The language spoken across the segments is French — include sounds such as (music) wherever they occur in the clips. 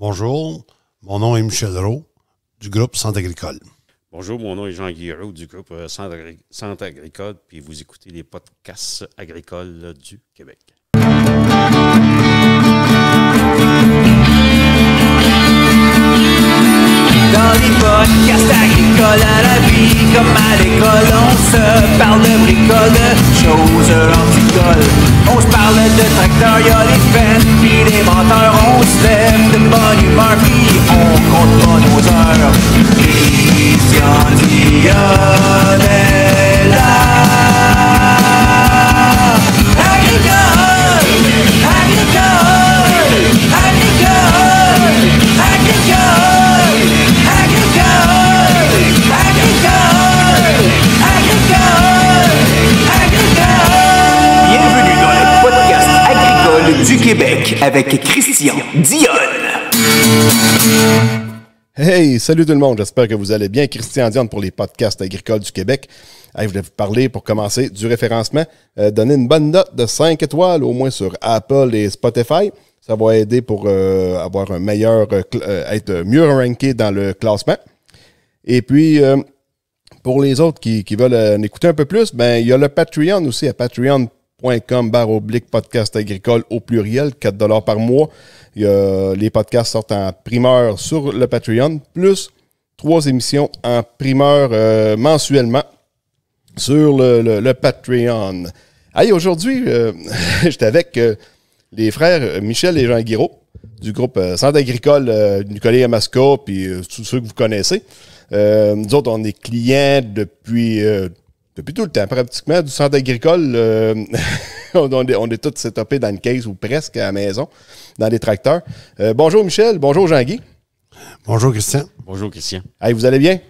Bonjour, mon nom est Michel Rowe du groupe Centre agricole. Bonjour, mon nom est Jean Guiraud du groupe euh, Centre, agricole, puis vous écoutez les podcasts agricoles du Québec. Dans les podcasts agricoles à la vie, comme à l'école, on se parle de bricoles, de choses on se parle de y y'a les fans, pis les menteurs, on se lève de bonne humeur, pis on compte pas nos heures. Christian Dion est là. Agricole. du Québec avec Christian Dionne. Hey, salut tout le monde, j'espère que vous allez bien. Christian Dionne pour les podcasts agricoles du Québec. je voulais vous parler pour commencer du référencement. Euh, Donnez une bonne note de 5 étoiles au moins sur Apple et Spotify. Ça va aider pour euh, avoir un meilleur, euh, être mieux ranké dans le classement. Et puis, pour les autres qui, veulent en écouter un peu plus, ben, il y a le Patreon aussi à Patreon com barre oblique podcast agricole au pluriel, 4 par mois. les podcasts sortent en primeur sur le Patreon, plus trois émissions en primeur euh, mensuellement sur le, le, Patreon. Allez, aujourd'hui, euh, (laughs) j'étais avec euh, les frères Michel et Jean Guiraud du groupe Centre agricole Nicolas Amasca, puis tous ceux que vous connaissez. nous autres, on est clients depuis depuis tout le temps, pratiquement, du centre agricole, euh, (laughs) on, est, tous setupés dans une case ou presque à la maison, dans des tracteurs. Euh, bonjour Michel, bonjour Jean-Guy. Bonjour Christian. Bonjour Christian. Hey, vous allez bien?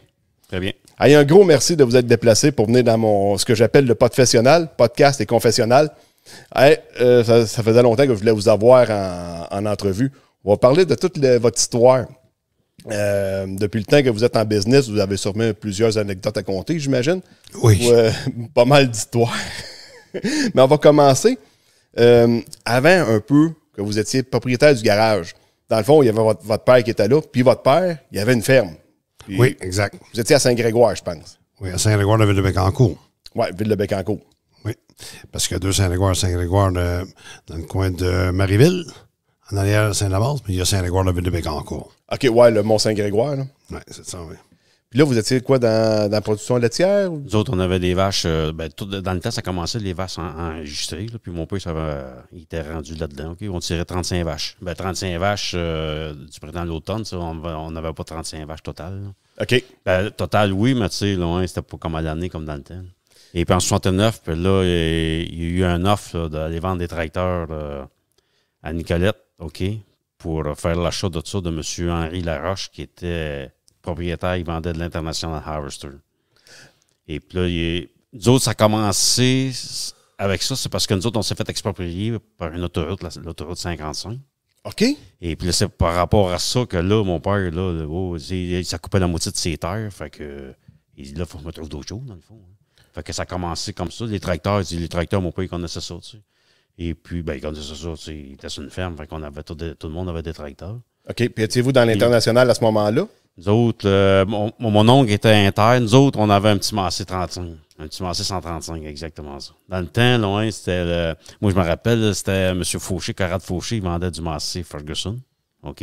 Très bien. Hey, un gros merci de vous être déplacé pour venir dans mon ce que j'appelle le podcast et confessionnal. Hey, euh, ça, faisait longtemps que je voulais vous avoir en, entrevue. On va parler de toute votre histoire. Euh, depuis le temps que vous êtes en business, vous avez sûrement plusieurs anecdotes à compter, j'imagine. Oui. Euh, (laughs) pas mal d'histoires. (laughs) Mais on va commencer. Euh, avant un peu que vous étiez propriétaire du garage, dans le fond, il y avait votre, père qui était là, puis votre père, il y avait une ferme. oui, exact. Vous étiez à Saint-Grégoire, je pense. Oui, à Saint-Grégoire de Ville-de-Bécancourt. Oui, Ville-de-Bécancourt. Oui, parce que deux Saint-Grégoire, Saint-Grégoire, dans le coin de Marieville en arrière Saint-Damas, mais il y a saint grégoire le de encore. OK, ouais, le Mont-Saint-Grégoire. Oui, c'est ça, oui. Puis là, vous étiez quoi dans, dans la production laitière? Nous autres, on avait des vaches. Euh, ben, tout, dans le temps, ça commençait les vaches enregistrées. puis mon père, ça il était rendu là-dedans. Okay? On tirait 35 vaches. Ben, 35 vaches euh, du printemps à l'automne, on n'avait pas 35 vaches totales. OK. Ben, total, oui, mais tu sais, loin, hein, c'était pas comme à l'année, comme dans le temps. Et puis en 69, puis là, il y a eu un offre d'aller vendre des tracteurs euh, à Nicolette. OK? Pour faire l'achat de ça de M. Henri Laroche, qui était propriétaire, il vendait de l'International Harvester. Et puis là, nous autres, ça a commencé avec ça, c'est parce que nous autres, on s'est fait exproprier par une autoroute, l'autoroute 55. OK. Et puis c'est par rapport à ça que là, mon père, là, ça oh, coupait la moitié de ses terres. Fait que, il dit, là, il faut que je me trouve d'autres choses, dans le fond. Hein. Fait que ça a commencé comme ça. Les tracteurs, les tracteurs, mon père, ils connaissait ça, tu et puis, ben, quand c'est ça, était sur une ferme, fait qu'on avait tout, le monde avait des tracteurs. OK. Puis étiez-vous dans l'international à ce moment-là? Nous autres, euh, mon, mon, oncle était inter. Nous autres, on avait un petit Massé 35. Un petit Massé 135, exactement ça. Dans le temps, loin, c'était le. Moi, je me rappelle, c'était M. Fauché, Carat Fauché, il vendait du Massé Ferguson. OK?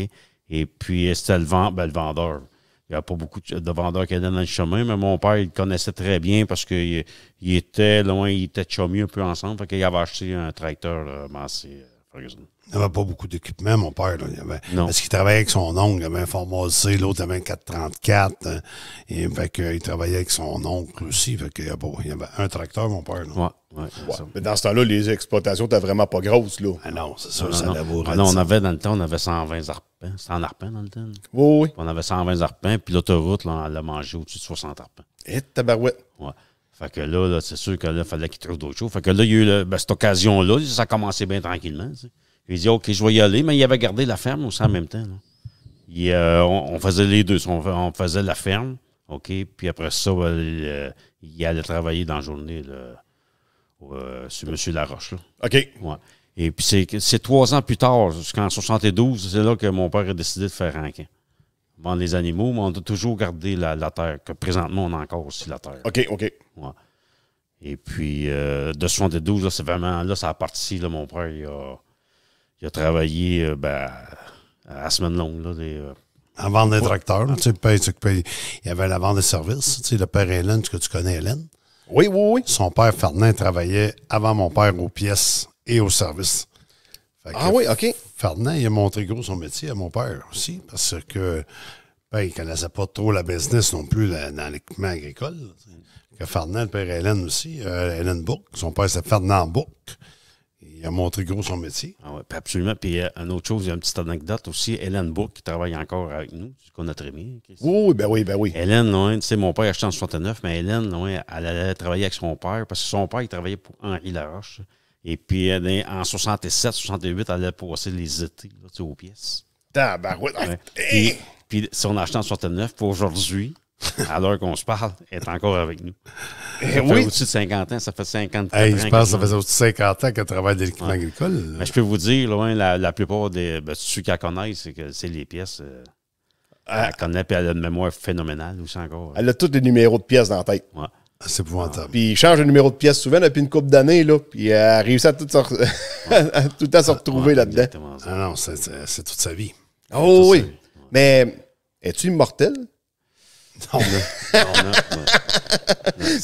Et puis, c'était le, vent. ben, le vendeur il n'y a pas beaucoup de vendeurs qui étaient dans le chemin, mais mon père, il connaissait très bien parce qu'il il était loin, il était chômé un peu ensemble. Fait qu'il avait acheté un tracteur là, euh, massé euh, il n'y avait pas beaucoup d'équipement, mon père. Là. Parce qu'il travaillait avec son oncle. Il avait un format C, l'autre avait un 434. Hein. et, il travaillait avec son oncle aussi. Fait que il y avait un tracteur, mon père. Mais dans ce temps-là, les exploitations n'étaient vraiment pas grosses. Là. Ah non, c'est ça, ah on avait dans le temps, on avait 120 arpents. 100 arpents dans le temps. Oui, oui. On avait 120 arpents, puis l'autoroute, on l'a mangé au-dessus de 60 arpents. Et eh, tabarouette. Oui. Fait que là, c'est sûr que là, fallait qu'il trouve d'autres choses. Fait que là, il y a eu ben, cette occasion-là, ça a commencé bien tranquillement. Il dit OK, je vais y aller, mais il avait gardé la ferme aussi en même temps. Là. Euh, on, faisait les deux. On, faisait la ferme, OK, puis après ça, euh, il, allait travailler dans la journée là, euh, sur M. Laroche. Là. OK. Ouais. Et puis c'est trois ans plus tard, jusqu'en 72, c'est là que mon père a décidé de faire un camp. Vendre les animaux, mais on a toujours gardé la, terre, que présentement on a encore aussi la terre. OK, OK. Ouais. Et puis de 72, là, c'est vraiment là, ça a parti, là, mon père, il a il a travaillé euh, ben, à la semaine longue. Là, des, euh, en des tracteurs, il avait la vente de services. le père Hélène, que tu connais Hélène. Oui, oui, oui. Son père Ferdinand travaillait avant mon père aux pièces et aux services. ah oui, OK. Ferdinand il a montré gros son métier à mon père aussi, parce que ben, il ne connaissait pas trop la business non plus dans l'équipement agricole. que le père Hélène aussi, euh, Hélène Book, son père c'est Ferdinand Bourque il a montré gros son métier. Ah absolument. Puis euh, une autre chose, il y a une petite anecdote aussi. Hélène Bourg qui travaille encore avec nous, qu'on a très bien. Oui, ben oui, ben oui. Hélène, tu sais, mon père a acheté en 69, mais Hélène, elle allait travailler avec son père parce que son père, il travaillait pour Henri Laroche. Et puis, en 67, 68, elle allait passer les étés aux pièces. Tabarouette. Ouais. Ah, puis, si on acheté en 69, pour aujourd'hui, (laughs) à l'heure qu'on se parle, est encore avec nous. Eh ça fait au-dessus de 50 ans, ça fait 50 hey, ans. Je pense que ça fait au-dessus de 50 ans qu'elle travaille dans l'équipement agricole. Mais je peux vous dire, hein, la, plupart des ben, ceux qui la connaissent, c'est que c'est les pièces. Euh, ah. Elle connaît, puis elle a une mémoire phénoménale aussi encore. Elle a tous les numéros de pièces dans la tête. Ouais. Ah, c'est épouvantable. Puis il change le numéro de pièce souvent depuis une couple d'années, là. Puis elle a réussi à tout, (laughs) à le temps se retrouver là-dedans. Ah non, c'est toute sa vie. Oh oui. Mais es-tu immortel? Non, non, non,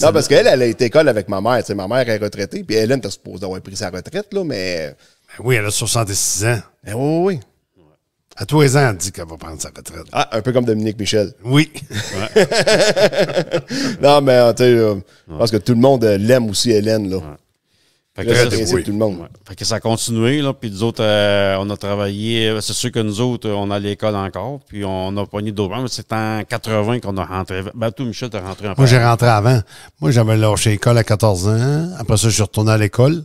non parce qu'elle, elle a été école avec ma mère. sais, ma mère est retraitée, puis Hélène était supposée avoir pris sa retraite, là, mais. Ben oui, elle a 66 ans. Ben oui, oui. À tous les ans, elle dit qu'elle va prendre sa retraite. Ah, un peu comme Dominique Michel. Oui. (laughs) non, mais tu sais, euh, je pense que tout le monde euh, l'aime aussi, Hélène. Là. Fait que, ça, que ça a continué, là. Puis nous autres, euh, on a travaillé. Euh, c'est sûr que nous autres, on a l'école encore. Puis on a pogné mais C'est en 80 qu'on a rentré. Ben, tout Michel, t'es rentré en Moi, j'ai rentré avant. Moi, j'avais lâché l'école à 14 ans. Après ça, je suis retourné à l'école.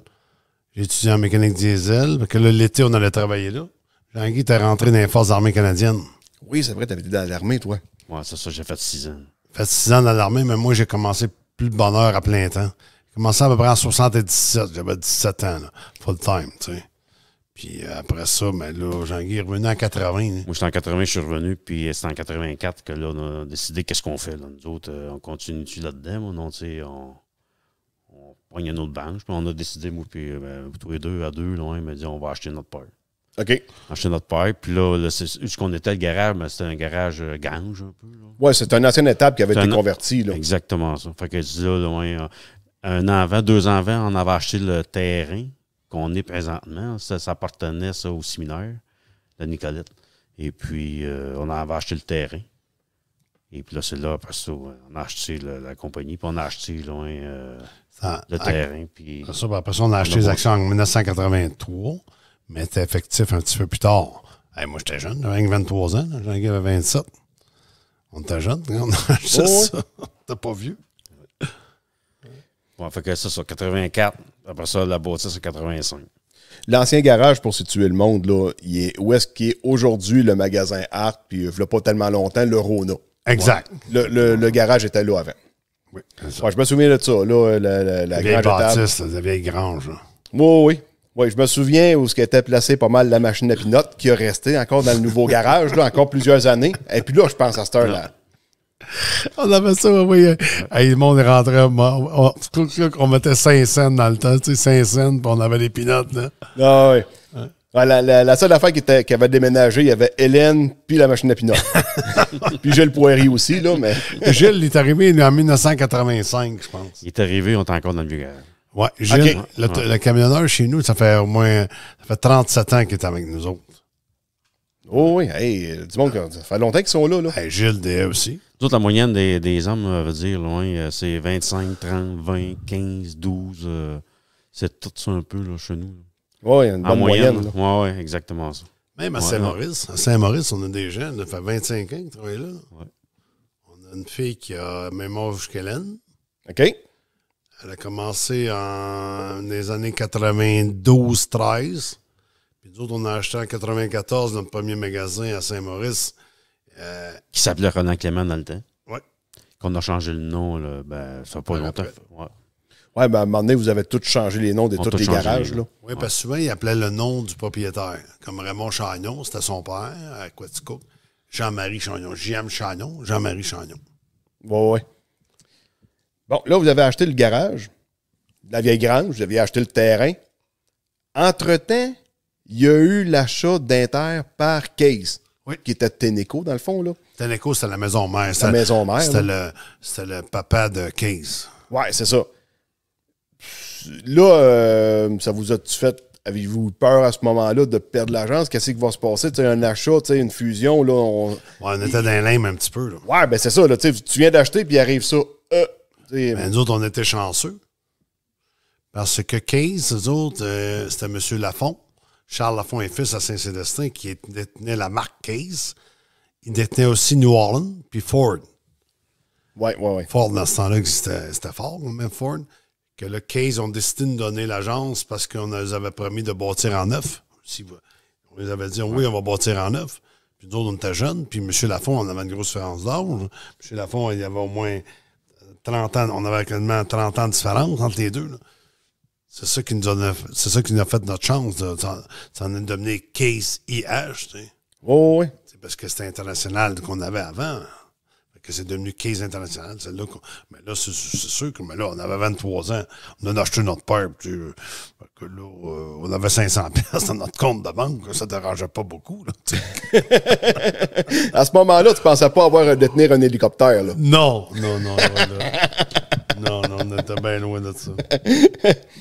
J'ai étudié en mécanique diesel. Parce que là, l'été, on allait travailler là. Jean-Guy, t'es rentré dans les forces armées canadiennes. Oui, c'est vrai, t'avais été dans l'armée, toi. Ouais, c'est ça, j'ai fait six ans. Fait six ans dans l'armée, mais moi, j'ai commencé plus de bonheur à plein temps commencé à peu près en 77. J'avais 17 ans, full time, tu sais. Puis euh, après ça, mais ben là, Jean-Guy est revenu en 80. Hein. Moi, j'étais en 80, je suis revenu. Puis euh, c'est en 84 que là, on a décidé qu'est-ce qu'on fait. Nous autres, euh, on continue-tu là-dedans? Non, tu sais, on, on pogne une autre banque. Puis on a décidé, moi, puis ben, vous tous deux, à deux, loin, il m'a dit, on va acheter notre père. OK. Acheter notre père. Puis là, là ce qu'on était, le garage, mais ben, c'était un garage gange un peu. Oui, c'était une ancienne étape qui avait été convertie, convertie. Exactement ça. Fait que là, loin un an avant, deux ans avant, on avait acheté le terrain qu'on est présentement. Ça, appartenait ça, au séminaire de Nicolette. Et puis, euh, on avait acheté le terrain. Et puis là, c'est là, après ça, on a acheté la, compagnie, puis on a acheté loin euh, le terrain. Puis, après ça, ben, on a acheté les actions en 1983, mais c'était effectif un petit peu plus tard. moi, j'étais jeune, j'avais 23 ans, j'avais 27. On était jeune, (laughs) on a acheté oh, ça. T'as pas vu? Bon, fait que ça, c'est 84. Après ça, la bâtisse, c'est 85. L'ancien garage, pour situer le monde, là, il est, où est-ce qu'est aujourd'hui le magasin Art, puis euh, il a pas tellement longtemps, le Rona. Exact. Le, garage était là avant. Oui. je me souviens de ça, euh, la, la, la bâtisse, la vieille grange. Oui, oui. je me souviens où ce qui était placé pas mal la machine à pinot qui a resté encore dans le nouveau (laughs) garage, là, encore plusieurs années. Et puis là, je pense à cette heure-là. (laughs) On avait ça, oui. le monde est rentré. On, mettait 5 cents dans le temps, tu sais, 5 cents, puis on avait les pinottes. Là. Ah, la, seule affaire qui, avait déménagé, il y avait Hélène, puis la machine à pinottes. (laughs) puis Gilles Poirier aussi, là, mais... (laughs) Gilles, est arrivé en 1985, je pense. Il est arrivé, on est encore dans le vieux Oui, Gilles, le, camionneur chez nous, ça fait au moins ça fait 37 ans qu'il est avec nous autres. Oh oui, hey, du monde, ça fait longtemps qu'ils sont là. là. Gilles D.A. aussi. D'autres, la moyenne des, hommes, on dire, loin, euh, c'est 25, 30, 20, 15, 12. c'est tout ça un peu là, chez nous. Oui, une bonne moyenne. moyenne oui, exactement ça. Même à Saint-Maurice. À Saint-Maurice, on a des jeunes, ça fait 25 ans qu'ils travaillent là. Ouais. On a une fille qui a mémoire jusqu'à l'âne. OK. Elle a commencé en les années 92-13. Puis d'autres, on a acheté en 94 notre premier magasin à Saint-Maurice euh, qui s'appelait Renan Clément dans le temps. Oui. Qu'on a changé le nom, là, ben, ça pas longtemps. Ouais. ouais. Ben, à un moment donné, vous avez tous changé les noms de tous les garages. Oui, parce que souvent, ils appelaient le nom du propriétaire. Comme Raymond Chagnon, c'était son père à Quatico. Jean-Marie Chagnon. J.M. Chagnon, Jean-Marie Chagnon. Oui, oui. Bon, là, vous avez acheté le garage, la vieille grange, vous avez acheté le terrain. Entre-temps, il y a eu l'achat d'Inter par Case qui était Teneco dans le fond. Là. Teneco c'était la maison mère. La maison mère. C'était le, papa de 15. Ouais, c'est ça. Là, euh, ça vous a-tu fait. Avez-vous peur à ce moment-là de perdre l'agence? Qu'est-ce qui va se passer? Tu un achat, tu une fusion, là. On, était dans l'âme un petit peu. Là. Ouais, ben c'est ça. tu viens d'acheter, puis arrive ça. Euh, ben, nous autres, on était chanceux. Parce que 15, nous autres, euh, c'était M. Lafont. Charles Lafont est fils à Saint-Célestin, qui détenait la marque Case. Il détenait aussi New Orleans, puis Ford. Oui, oui, oui. Ford, dans ce temps-là, c'était fort, même Ford. Que le Case ont décidé de donner l'agence parce qu'on les avait promis de bâtir en neuf. on les avait dit, oui, on va bâtir en neuf. Puis nous autres, on était jeunes. Puis M. Lafont, on avait une grosse différence d'âge. M. Lafont, il y avait au moins 30 ans, on avait quasiment 30 ans de différence entre les deux. Là. C'est ça qui nous a, c'est ça qui nous a fait notre chance. ça, en est devenu Case IH, tu sais. Oh, oui. C'est parce que c'était international qu'on avait avant. Que c'est devenu Case international. Celle-là, mais là, c'est sûr que, mais là, on avait 23 ans. On a acheté notre père, que là, euh, on avait 500 pièces dans notre compte de banque, ça dérangeait pas beaucoup. (laughs) à ce moment-là, tu pensais pas avoir à détenir un hélicoptère. Là. Non, non, non. non, non, on était bien loin de ça. (laughs)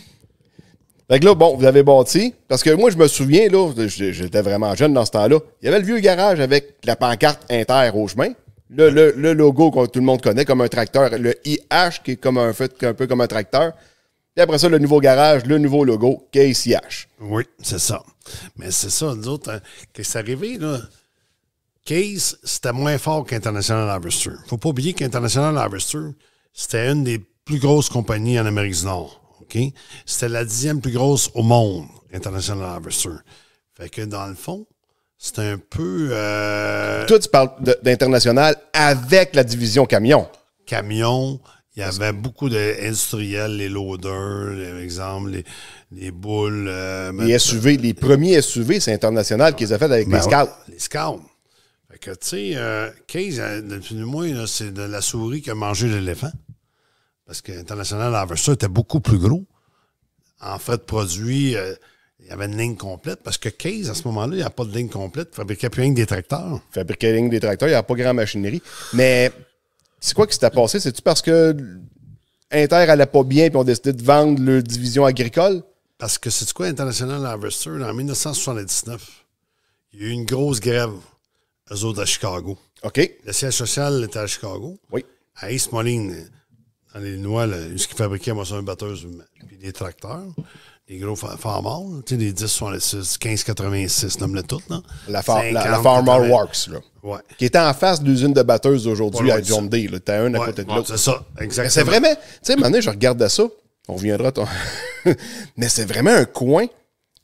Fait que là, bon, vous avez bâti. Parce que moi, je me souviens, là, j'étais vraiment jeune dans ce temps-là. Il y avait le vieux garage avec la pancarte inter au chemin. Le, le, logo que tout le monde connaît comme un tracteur. Le IH qui est comme un fait un peu comme un tracteur. Et après ça, le nouveau garage, le nouveau logo, Case IH. Oui, c'est ça. Mais c'est ça, nous autres, hein. ce que c'est arrivé, là. Case, c'était moins fort qu'International Harvester. Faut pas oublier qu'International Harvester, c'était une des plus grosses compagnies en Amérique du Nord. C'était la dixième plus grosse au monde, International Harvester. Fait que dans le fond, c'est un peu. Euh... Toi, tu parles d'international avec la division camion. Camion. Il y avait beaucoup d'industriels, les loaders, par exemple, les, boules. Euh, les SUV, les euh, premiers SUV, c'est international qu'ils ont fait avec ben les scouts. les scouts. Fait que, tu sais, 15, euh, depuis moins, c'est de la souris qui a mangé l'éléphant. Parce que International Harvester était beaucoup plus gros. En fait, produit, euh, il y avait une ligne complète. Parce que Case, à ce moment-là, il n'y a pas de ligne complète. Il fabriquait plus rien que des tracteurs. Il fabriquait rien que des tracteurs. Il n'y a pas grand machinerie. Mais c'est quoi qui s'est passé? C'est-tu parce que Inter n'allait pas bien puis ont décidé de vendre leur division agricole? Parce que c'est quoi International Harvester? En 1979, il y a eu une grosse grève, aux autres à Chicago. OK. Le siège social était à Chicago. Oui. À East Moline. Les noix, euh, ce qu'ils fabriquaient, moi, c'est une batteuse, euh, puis des tracteurs, les gros Farmall, tu sais, des 10, 15, 86, nomme-le tout, non? La, farm la, Farmall Works, là. Qui était en face de l'usine de batteuses aujourd'hui à John Day, là. T'as un à côté de l'autre. C'est ça, exactement. C'est vraiment, tu sais, maintenant, je regarde ça, on reviendra, toi. (laughs) mais c'est vraiment un coin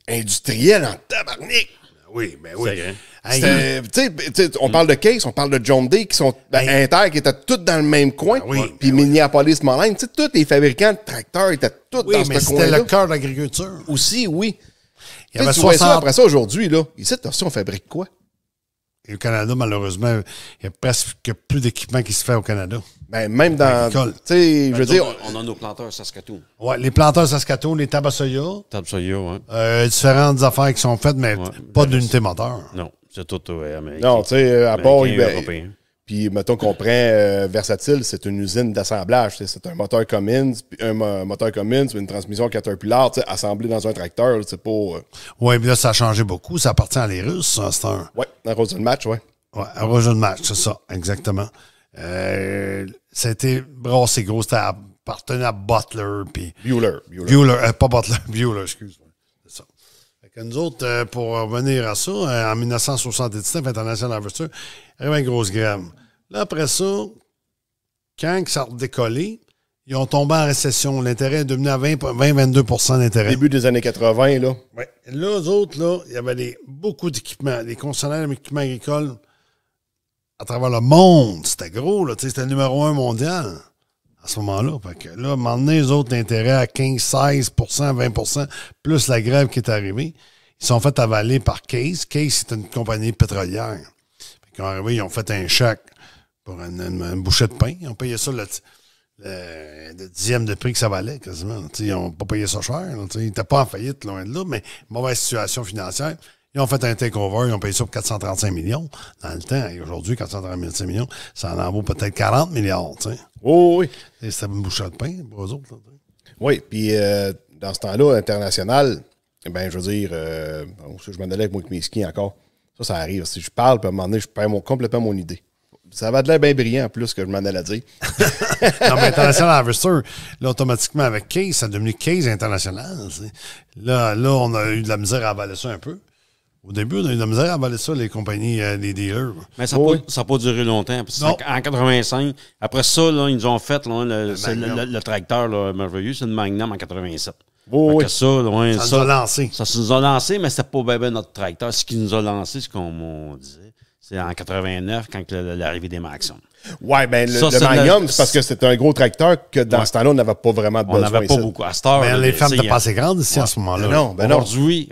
industriel en tabarnique. oui, mais ben oui. Ben T'sais, on mm. parle de Case, on parle de John Day qui sont ben, Inter qui étaient tous dans le même coin. Ah oui, puis ah Minneapolis, tu Moline, tous les fabricants de tracteurs étaient tous dans le ce coin C'était le cœur de l'agriculture. Aussi, oui. Il y avait tu 60... ça après ça aujourd'hui, là. Ici, aussi, on fabrique quoi? Et au Canada, malheureusement, il y a presque plus d'équipement qui se fait au Canada. Ben, même dans. sais, je veux ben, dire, on, a nos planteurs Saskatoon. Oui, les planteurs Saskatoon, les Tabasoya. Tabasoya, oui. Euh, différentes affaires qui sont faites, mais pas ben, d'unité moteur. Non. C'est tout Non, tu sais, euh, à part. Ben, puis, mettons qu'on prend euh, Versatile, c'est une usine d'assemblage. C'est un moteur Cummins, un moteur Cummins, une transmission Caterpillar, assemblée dans un tracteur. C'est pas. Oui, puis là, ça a changé beaucoup. Ça appartient à les Russes, ça. Hein, c'est un. Oui, un rose de match, oui. Oui, un rose de match, c'est ça, exactement. C'était euh, c'est gros. C'était appartenait à Butler. puis... Bueller. Bueller. Bueller pas Butler, (laughs) Bueller, excuse-moi. Que nous autres, euh, pour revenir à ça, euh, en 1979, International Harvester, arrive une grosse gramme. Là, après ça, quand ça a décollé, ils ont tombé en récession. L'intérêt est devenu à 20-22 d'intérêt. Début des années 80, là. Oui. Là, eux autres, là, il y avait beaucoup d'équipements. Les consommateurs d'équipements agricole à travers le monde, c'était gros, là. C'était le numéro un mondial à ce moment-là. que là, à les autres, intérêts à 15, 16 20 plus la grève qui est arrivée, ils sont fait avaler par Case. Case, c'est une compagnie pétrolière. Quand ils, arrivé, ils ont fait un chèque pour une, une, bouchée de pain. Ils ont payé ça le, dixième de prix que ça valait, quasiment. ils n'ont pas payé ça cher. ils n'étaient pas en faillite, loin de là, mais mauvaise situation financière. Ils ont fait un takeover, ils ont payé ça pour 435 millions dans le temps. aujourd'hui, 435 millions, ça en vaut peut-être 40 milliards. Oh, oui. Et ça me bouchait de pain, aux Oui, puis euh, dans ce temps-là, international, eh ben, je veux dire, euh, je m'en allais avec, moi, avec mes skis encore. Ça, ça arrive. Si je parle, puis à un moment donné, je perds mon, complètement mon idée. Ça va de l'air bien brillant en plus que je m'en allais dire. (laughs) non, mais international harvester, là, automatiquement avec Case, ça a devenu Case international. Là, là, on a eu de la misère à avaler ça un peu. Au début, on a eu de la misère à avaler ça, les compagnies, euh, des les Mais ça n'a pas, duré longtemps. En 85, après ça, ils nous ont fait le, tracteur merveilleux, c'est le Magnum en 87. oui. ça, ça, nous a lancé. Ça, ça nous a lancé, mais n'était pas notre tracteur. Ce qui nous a lancé, ce qu'on disait, c'est en 89, quand l'arrivée des Maxons. Oui, ben le, Magnum, c'est parce que c'était un gros tracteur que dans ce temps-là, on n'avait pas vraiment de besoin. On n'avait pas beaucoup. À cette heure, les femmes n'étaient pas assez grandes ici à ce moment-là. Ben ben non,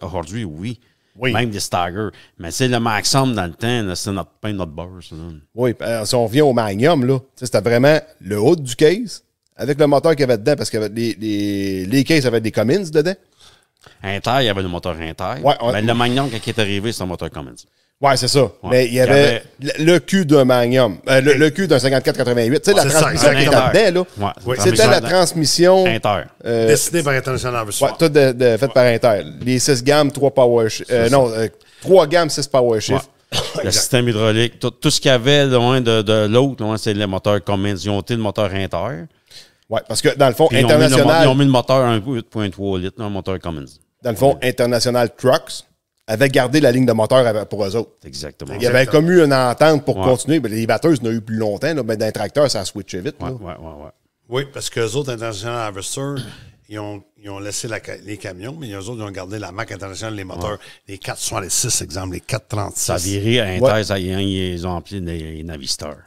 Aujourd'hui, oui. Même des staggers. Mais c'est le maximum dans le temps, c'est notre pain, notre beurre. Oui, euh, si on revient au Magnum, là, c'était vraiment le haut du case avec le moteur qu'il y avait dedans, parce que les, les cases avaient des Cummins dedans. Inter, il y avait le moteur Inter. Ouais, le Magnum, quand il est arrivé, c'est un moteur Cummins. Ouais, c'est ça. Mais il y avait, Le, cul d'un Magnum, euh, le, cul d'un 54-88. Tu sais, la transmission ça, là. C'était la transmission. Inter. Euh, par International Ouais, tout de, fait par Inter. Les 6 gammes, 3 power euh, non, 3 gammes, 6 power le système hydraulique, tout, ce qu'il y avait loin de, de l'autre, c'est les moteurs Cummins. Ils ont été le moteur Inter. Ouais parce que dans le fond, international. Ils ont, mis le, moteur 1.3 litres, un moteur Cummins. Dans le fond, International Trucks avaient gardé la ligne de moteur pour eux autres. Exactement. Il y avait comme eu une entente pour continuer, continuer. les batteuses n'ont eu plus longtemps, mais d'un tracteur, ça a switché vite. Ouais, ouais, oui, parce que autres, International Harvester, ils ont, ils ont laissé les camions, mais eux autres, ils ont gardé la marque internationale des moteurs. Les 466, exemple, les 436. Ça a viré à Inter, ils ont empli les navisteurs.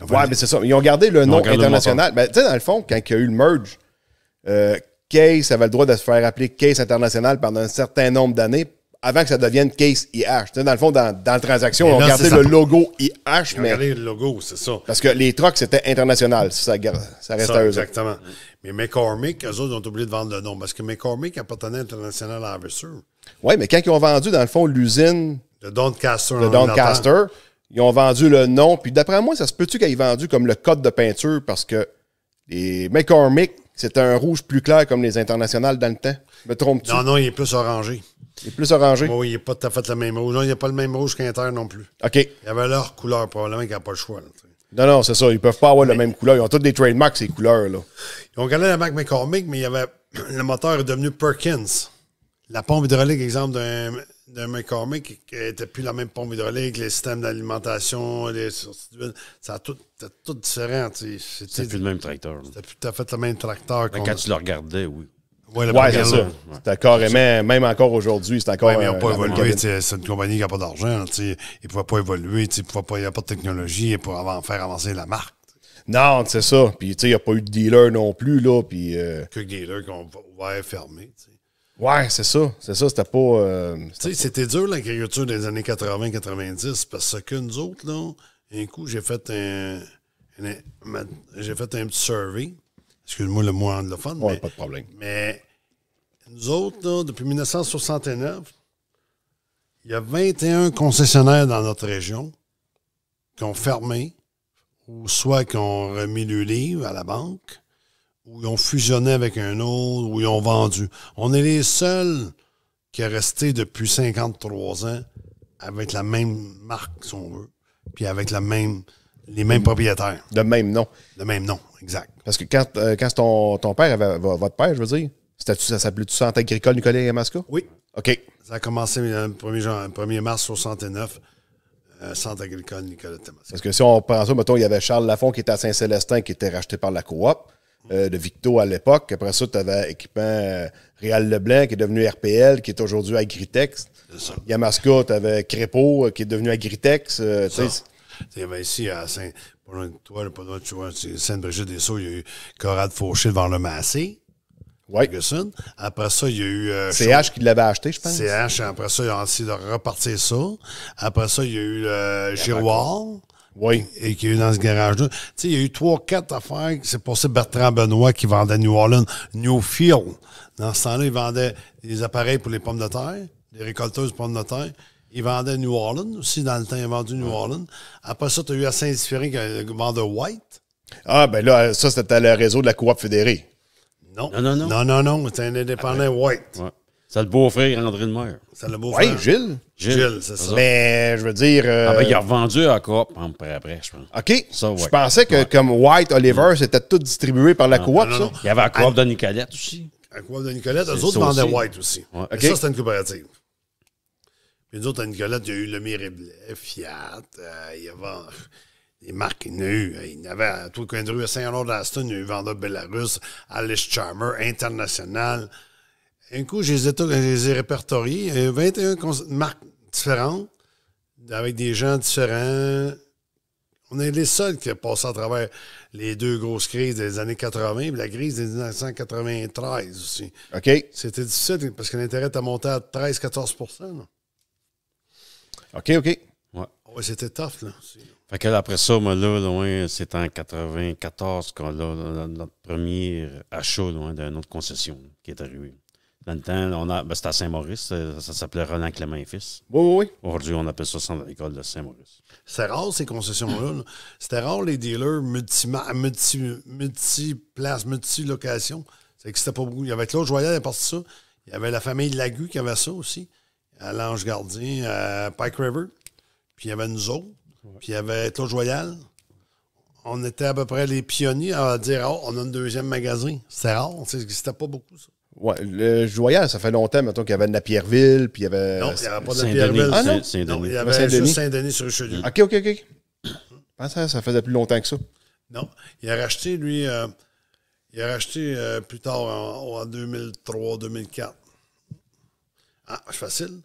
Oui, mais c'est ça. Ils ont gardé le nom international. Ben, tu sais, dans le fond, quand il y a eu le merge, euh, Case avait le droit de se faire appeler Case International pendant un certain nombre d'années avant que ça devienne case IH. dans le fond, dans, dans la transaction, on regardait le logo IH. On mais... le logo, c'est ça. Parce que les trucks, c'était international. Ça, ça reste à eux. Exactement. Mais McCormick, eux autres, ont oublié de vendre le nom parce que McCormick appartenait à International Harvester. Oui, mais quand ils ont vendu, dans le fond, l'usine. De Doncaster. Le Doncaster. Ils ont vendu le nom. Puis d'après moi, ça se peut-tu qu'ils aient vendu comme le code de peinture parce que les McCormick, c'était un rouge plus clair comme les internationales dans le temps. Me trompe-tu? Non, non, il est plus orangé. Il est plus orangé. Oui, il n'est pas tout à fait le même rouge. Non, il n'y a pas le même rouge qu'Inter non plus. OK. Il y avait leur couleur, probablement, qui a pas le choix. non, non, c'est ça. Ils ne peuvent pas avoir le la même couleur. Ils ont tous des trademarks, ces couleurs. là. Ils ont gardé la marque McCormick, mais il y avait... (clears throat) le moteur est devenu Perkins. La pompe hydraulique, exemple, d'un McCormick qui n'était plus la même pompe hydraulique, les systèmes d'alimentation, les sources d'huile, ça tout, tout différent. C'était plus le même tracteur. C'était plus tout à fait le même tracteur. Ben, quand tu le regardais, oui. Oui, ouais, c'est ça. C'était carrément, même encore aujourd'hui, c'est encore. Ouais, mais ils pas euh, évolué. C'est une compagnie qui n'a pas d'argent. Ils ne pouvaient pas évoluer. il n'y a pas de technologie pour faire avancer la marque. Non, c'est ça. Puis, tu sais, il n'y a pas eu de dealer non plus, là. Puis. Euh, que dealer qu'on va fermer, tu Ouais, c'est ça. C'est ça, c'était pas. Euh, tu sais, c'était dur l'agriculture des années 80-90 parce que nous autres, là, un coup, j'ai fait un j'ai fait un petit survey Excuse-moi le mot anglophone. mais, pas de Mais nous autres, depuis 1969, il y a 21 concessionnaires dans notre région qui ont fermé, ou soit qui ont remis le livre à la banque, ou ils ont fusionné avec un autre, ou ils ont vendu. On est les seuls qui est resté depuis 53 ans avec la même marque, si on veut, puis avec la même les mêmes propriétaires. De même nom. le même nom, exact. Parce que quand, euh, ton, ton, père avait votre père, je veux dire, ça s'appelait-tu Centre agricole Nicolas Yamaska? Oui. OK. Ça a commencé euh, le 1er, mars 69. Euh, centre agricole Nicolas Yamaska. Parce que si on prend ça, mettons, il y avait Charles Lafont qui était à Saint-Célestin, qui était racheté par la coop de Victo à l'époque. Après ça, tu avais équipement Réal Leblanc qui est devenu RPL, qui est aujourd'hui Agritex. Yamaska, tu avais Crépeau qui est devenu Agritex. Il y avait ici à Saint, brigitte des sceaux il y a eu Corade Fauché devant le Massé. Oui. Après ça, il y a eu. Euh, CH qui l'avait acheté, je pense. CH, après ça, il a essayé de repartir ça. Après ça, il y a eu euh, Giroir. Oui. Et qui est dans ce garage-là. Tu sais, il y a eu trois, quatre affaires. C'est pour ça Bertrand Benoît qui vendait New Orleans, Newfield. Dans ce temps-là, il vendait des appareils pour les pommes de terre, les récolteuses pommes de terre. Il vendait New Orleans aussi, dans le temps, il a vendu New Orleans. Après ça, tu as eu à Saint-Différé qui vendeur White. Ah, ben là, ça, c'était le réseau de la coop fédérée. Non. Non, non, non. Non, non, non. C'était un indépendant White. Ouais. C'est le beau-frère André de Ça C'est le beau-frère. Oui, Gilles. Gilles, c'est ça. Mais ben, je veux dire. Euh, ah ben, il a vendu à Coop après, après, je pense. OK. Ça, ouais. Je pensais que comme White, Oliver, c'était tout distribué par la ah, Coop, ça. Il y avait la Coop ah. de Nicolette aussi. La Coop de Nicolette, eux autres vendaient White aussi. Okay. ça, c'était une coopérative. Puis autres, à Nicolas, il y a eu le Miriblet, Fiat, euh, il y avait euh, des marques, il y euh, Il y avait à tout le coin de rue, à saint d'Aston, il y a eu Vanda Belarus, Alice Charmer, International. Un coup, je les ai, je les répertoriés. Il y a 21 marques différentes, avec des gens différents. On est les seuls qui ont passé à travers les deux grosses crises des années 80 et la crise des 1993 aussi. OK. C'était difficile parce que l'intérêt a monté à 13-14 OK, OK. Ouais. c'était tough, là. Fait que après ça, moi, là, loin, c'est en 94 qu'on a notre premier achat d'une autre concession qui est arrivée. Dans le temps, on a, ben, c'était à Saint-Maurice, euh, ça, s'appelait Roland Clément Fils. Oui, oui, oui. Aujourd'hui, on appelle ça Centre d'école de Saint-Maurice. C'était rare, ces concessions-là. C'était rare, les dealers multi multi, multi places multi location C'est que c'était pas beaucoup. Il y avait l'autre Joyal, il ça. Il y avait la famille Lagu qui avait ça aussi à l'Ange Gardien, à Pike River. Puis il y avait nous autres. Puis il y avait Claude Joyal. On était à peu près les pionniers à dire oh, on a un deuxième magasin. C'était rare, ça n'existait pas beaucoup, ça. Ouais, le Joyal, ça fait longtemps maintenant qu'il y avait la Pierreville, puis il y avait. Non, il n'y avait pas de la ah, non, non il y avait saint juste Saint-Denis sur Richelieu. OK, OK, OK. Ah, ça, ça faisait plus longtemps que ça. Non, il a racheté, lui, euh, il a racheté euh, plus tard en, 2003-2004. Ah, c'est facile.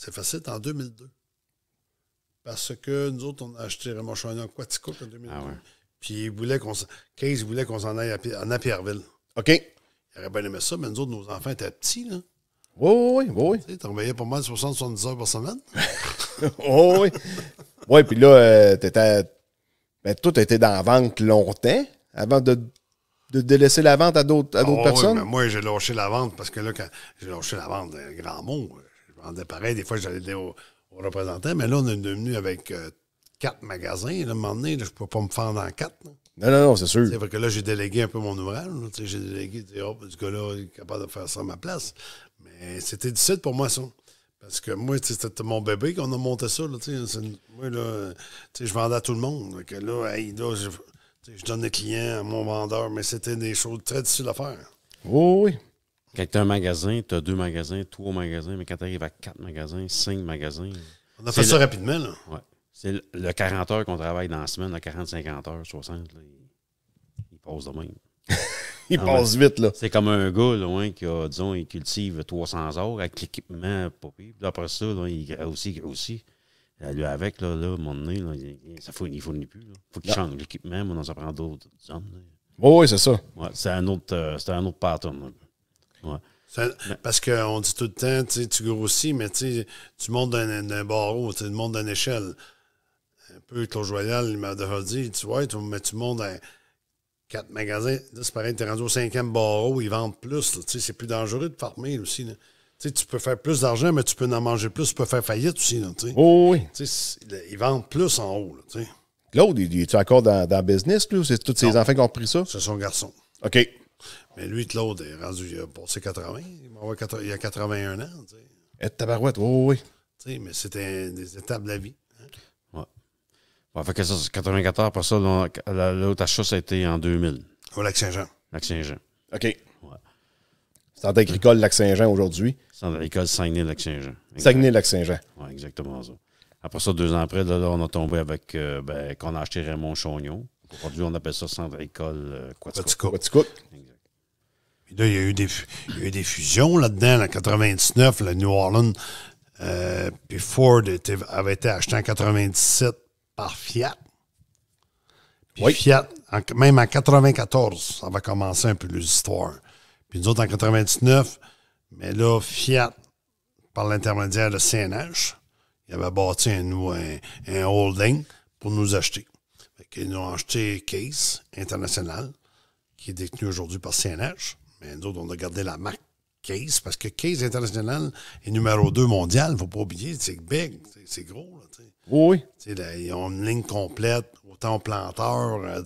C'est facile en 2002. Parce que nous autres, on a acheté Raymond Chouinard en en 2002. Ah puis il voulait qu'on Case voulait qu'on s'en aille à, en OK. Il aurait bien aimé ça, mais nous autres, nos enfants étaient petits, là. Oui, oui, oui. Tu sais, travaillais pas mal 60-70 heures par semaine. (laughs) Oh, oui, oui. puis là, euh, tu étais. Ben, tout était dans la vente longtemps avant de de, laisser la vente à d'autres ah personnes? Oui, mais moi, j'ai lâché la vente parce que là, quand j'ai lâché la vente, grand mot, euh, je vendais pareil. Des fois, j'allais aux au représentants. Mais là, on est devenu avec euh, quatre magasins. à moment donné, je ne peux pas me fendre en quatre. Non, non, non, c'est sûr. C'est vrai que là, j'ai délégué un peu mon ouvrage. J'ai délégué, oh, gars-là est capable de faire ça à ma place. Mais c'était difficile pour moi, ça. Parce que moi, c'était mon bébé qu'on a monté ça. moi, je vendais à tout le monde. Que là, je, donne des clients à mon vendeur, mais c'était des choses très difficiles à faire. Oh, oui, oui. Quand t'as un magasin, tu as deux magasins, trois magasins, mais quand tu arrives à quatre magasins, cinq magasins. On a fait ça rapidement, là. Ouais. C'est le, 40 heures qu'on travaille dans la semaine, à 40, 50 heures, 60, là, il, passe de même. (laughs) il ah, passe vite, là. C'est comme un gars, là, qui a, disons, il cultive 300 heures avec l'équipement, Puis après ça, il grossit, aussi, grossit. Euh, lui, avec, là, là, à un moment donné, il, ça faut, il plus. Là. faut qu'il change l'équipement, mais on prend d'autres hommes. Oui, oui, c'est ça. c'est un autre, euh, c'est un autre pattern. Ben parce qu'on dit tout le temps, tu grossis, mais tu montes d'un barreau, tu montes d'une échelle. Un peu Claude Joyal, il m'a déjà dit, tu vois, tu, montes à quatre magasins, là, c'est pareil, tu es rendu au cinquième barreau, ils vendent plus. C'est plus dangereux de farmer aussi. Tu peux faire plus d'argent, mais tu peux en manger plus, tu peux faire faillite aussi. Oh oui. Ils vendent plus en haut. Claude, il, est encore dans, business, c'est tous ses enfants qui ont pris ça? C'est son garçon. OK. Mais lui, Claude, est rendu, il a 80. Il, a 81 ans. Tu sais. Et tabarouette, oui, oui, tu sais, mais c'était des étapes de la vie. Oui. Hein. Ouais. Fait que ça, c'est 94. Après ça, l'autre achat, ça a été en 2000. Au Lac-Saint-Jean. Lac-Saint-Jean. OK. Ouais. Centre agricole Lac-Saint-Jean aujourd'hui. Centre agricole Saguenay-Lac-Saint-Jean. Saguenay-Lac-Saint-Jean. Oui, exactement ça. Après ça, deux ans après, là, on a tombé avec euh, ben, qu'on a acheté Raymond Chognon. Aujourd'hui, on appelle ça Centre agricole euh, Quatico. Puis là, il y a eu des, fusions là-dedans. En 99, le New Orleans, euh, puis Ford avait été acheté en 97 par Fiat. Puis oui. Fiat, même en 94, ça va commencer un peu les l'histoire. Puis nous autres, en 99, mais là, Fiat, par l'intermédiaire de CNH, il avait bâti un, un holding pour nous acheter. Ils nous ont acheté Case International, qui est détenu aujourd'hui par CNH. Mais nous autres, on a gardé la marque Case parce que Case International est numéro 2 mondial. Il ne faut pas oublier, c'est big, c'est gros. Là, oui. ils ont une ligne complète, autant planteur, euh,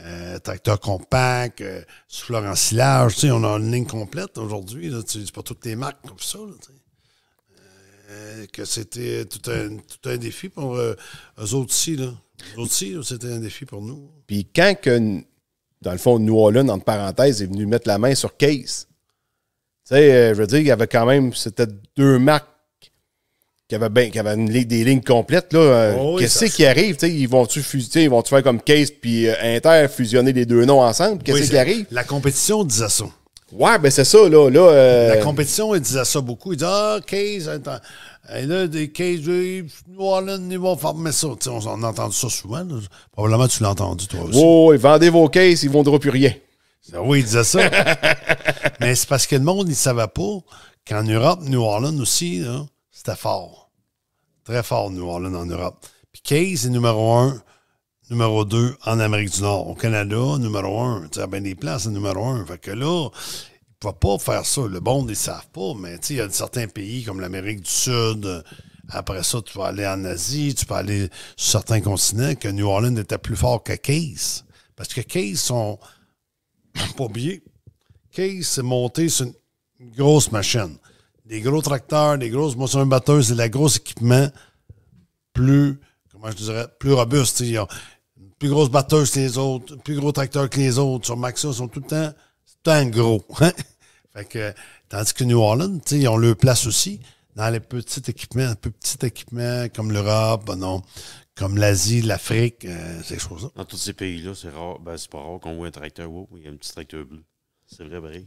euh, tracteur compact, euh, souffleur en silage. On a une ligne complète aujourd'hui. C'est pas toutes les marques comme ça. que c'était tout un, tout un défi pour eux autres aussi Là. Eux autres aussi c'était un défi pour nous. Puis quand que dans le fond, New Orleans, entre parenthèses, est venu mettre la main sur Case. Tu sais, euh, je veux dire, il y avait quand même, c'était deux marques qui avaient, qui des lignes complètes. Euh, oh qu'est-ce qui arrive? ils vont-tu fusionner, ils vont faire comme Case puis euh, Inter, fusionner les deux noms ensemble? Qu'est-ce qui arrive? La compétition disait ça. Ouais, ben c'est ça, là. là La compétition, elle disait ça beaucoup. Ils disaient, ah, Case, et là, des cases, New Orleans, ils vont mais ça. on, a entendu ça souvent. Probablement, tu l'as entendu, toi aussi. Oh, vendez vos cases, ils ne vendront plus rien. Oui, il disait ça. (laughs) Mais c'est parce que le monde, il ne savait pas qu'en Europe, New Orleans aussi, c'était fort. Très fort, New Orleans, en Europe. Puis Case est numéro un, numéro deux en Amérique du Nord. Au Canada, numéro un. Tu as bien des places, c'est numéro un. Fait que là, ne va pas faire ça. Le monde, ils savent pas, mais il y a certains pays comme l'Amérique du Sud. Euh, après ça, tu vas aller en Asie, tu peux aller sur certains continents que New Orleans était plus fort que Case. Parce que Case sont (coughs) pas oublié. Case s'est monté sur une grosse machine. Des gros tracteurs, des grosses machines batteuses et de la grosse équipement plus, comment je dirais, plus robuste. plus grosse batteuse que les autres, plus gros tracteurs que les autres. Sur Maxa, ils sont tout le temps, tout le temps gros. Hein. Fait que, tandis que New Orleans, ils ont leur place aussi dans les petits équipements, peu petits équipements comme l'Europe, ben non, comme l'Asie, l'Afrique, euh, ces choses-là. Hein. Dans tous ces pays-là, c'est rare, ben, c'est pas rare qu'on voit un tracteur il y a un petit tracteur bleu. C'est vrai, vrai.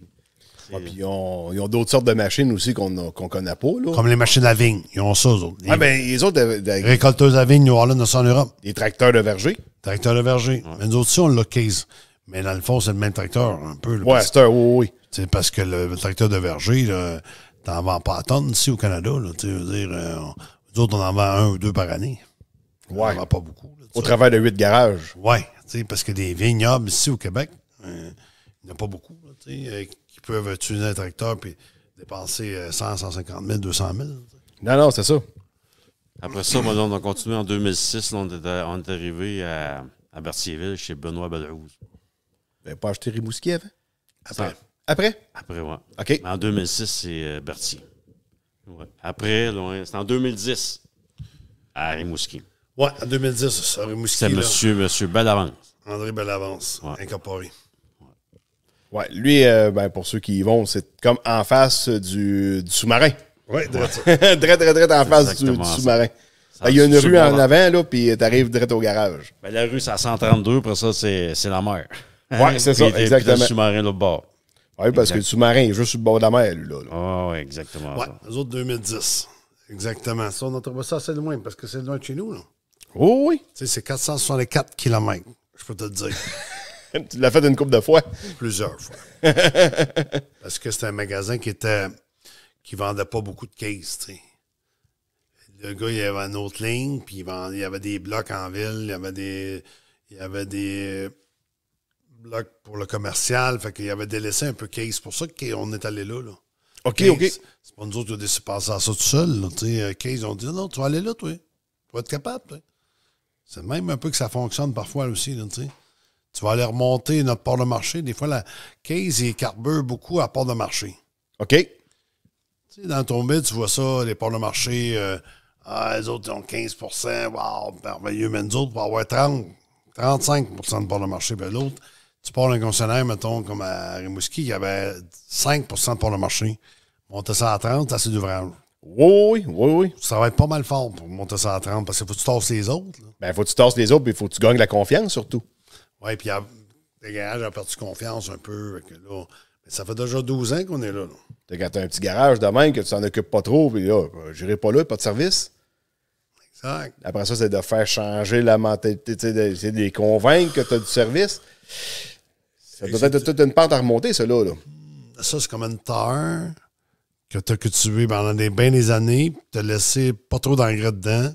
puis ils ont, d'autres sortes de machines aussi qu'on ne connaît pas. Là. Comme les machines à vigne. Ils ont ça, eux autres. Les, ah, ben, les autres. Euh, ben, à vigne, New Orleans, ça en Europe. Les tracteurs de verger. Tracteurs de verger. Mais nous autres aussi, on l'a quise. Mais dans le fond, c'est le même tracteur, un peu. ouais, c'est un, oui, oui parce que le, tracteur de verger, tu n'en vends pas à tonnes ici au Canada. Là, euh, nous autres, on en vend un ou deux par année. Ouais. On en vend pas beaucoup. au travers de huit garages. Oui, parce que des vignobles ici au Québec, euh, il n'y en a pas beaucoup là, euh, qui peuvent utiliser un tracteur et dépenser 100, 150 000, 200 000. non, non, c'est ça. Après ça, on a continué en 2006. on, est, arrivé à, à Berthierville chez Benoît Badrouz. Vous pas acheté Rimouski avant? Après. Après? Après, oui. OK. En 2006, c'est euh, Berthier. Ouais. Après, c'est en 2010, à Rimouski. Oui, en 2010, ça, Rimouski. C'est monsieur, monsieur Bellavance. André Bellavance, incorporé. Ouais. Lui, euh, ben, pour ceux qui y vont, c'est comme en face du, sous-marin. Oui, très, très, très en face du, sous-marin. Ben, il y a une rue en avant, là, puis tu arrives direct au garage. Ben, la rue, c'est à 132, après ça, c'est la mer. Oui, c'est ça, puis, exactement. le sous-marin, là, bord. Oui, parce que le sous-marin est juste sur le bord de la mer, lui, là. Ah, oui, exactement. Oui, les autres 2010. Exactement. Ça, on trouve ça assez loin, parce que c'est loin de chez nous, là. Oh oui. Tu sais, c'est 464 km, je peux te le dire. (laughs) tu l'as fait une couple de fois? Plusieurs fois. (laughs) parce que c'était un magasin qui était qui vendait pas beaucoup de cases, tu sais. Le gars, il avait une autre ligne, puis il, il y avait des blocs en ville, il y avait des. Il y avait des bloc pour le commercial. Fait qu'il avait délaissé un peu Case. C'est pour ça qu'on est allé là, OK, OK. C'est pas nous autres qui se passer à ça tout seul. Case, on dit non, tu vas aller là, toi. Tu vas être capable, C'est même un peu que ça fonctionne parfois aussi, Tu vas aller remonter notre port de marché. Des fois, la Case, il carbure beaucoup à port de marché. OK. dans ton bid, tu vois ça, les ports de marché, euh, ah, les autres, ont 15 waouh, merveilleux, mais nous autres, on avoir 30, 35 de port de marché, mais ben, l'autre, tu parles d'un concessionnaire, mettons, comme à Rimouski, qui avait 5 pour le marché. Monter ça à 30, c'est assez d'ouvrage. Oui, oui, oui. Tu travailles pas mal fort pour monter ça à 30 parce qu'il faut que tu torses les autres. Ben, il faut que tu torses les autres, mais il faut que tu gagnes la confiance surtout. Oui, puis le garage a perdu confiance un peu. Que là, ben, ça fait déjà 12 ans qu'on est là. Quand tu as un petit garage de même, que tu t'en occupes pas trop, puis là, ben, j'irai pas là, pas de service. Exact. Après ça, c'est de faire changer la mentalité, c'est de les convaincre que tu as du service. Ça doit être toute une pente à remonter, cela. Là. Hmm, ça, c'est comme une terre que tu as cultivée pendant des, bien des années, tu as laissé pas trop d'engrais dedans.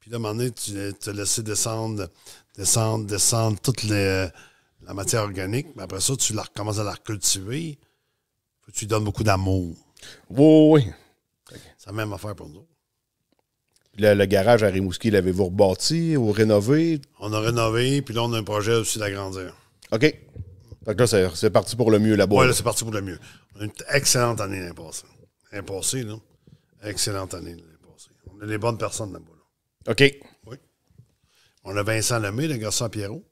Puis là, à moment tu as laissé descendre, descendre, descendre toute la matière organique. Mais après ça, tu la, recommences à la cultiver. tu lui donnes beaucoup d'amour. Oui, oui. C'est la même affaire pour nous. Le, le, garage à Rimouski, l'avez-vous rebâti ou rénové? On a rénové, puis là, on a un projet aussi d'agrandir. OK. Fait que là, c'est parti pour le mieux là-bas. Oui, là, c'est parti pour le mieux. Une excellente année l'année passée. L'année passée, là. Excellente année l'année passée. On a des bonnes personnes là-bas. Là. OK. Oui. On a Vincent Lemay, le garçon à Pierrot.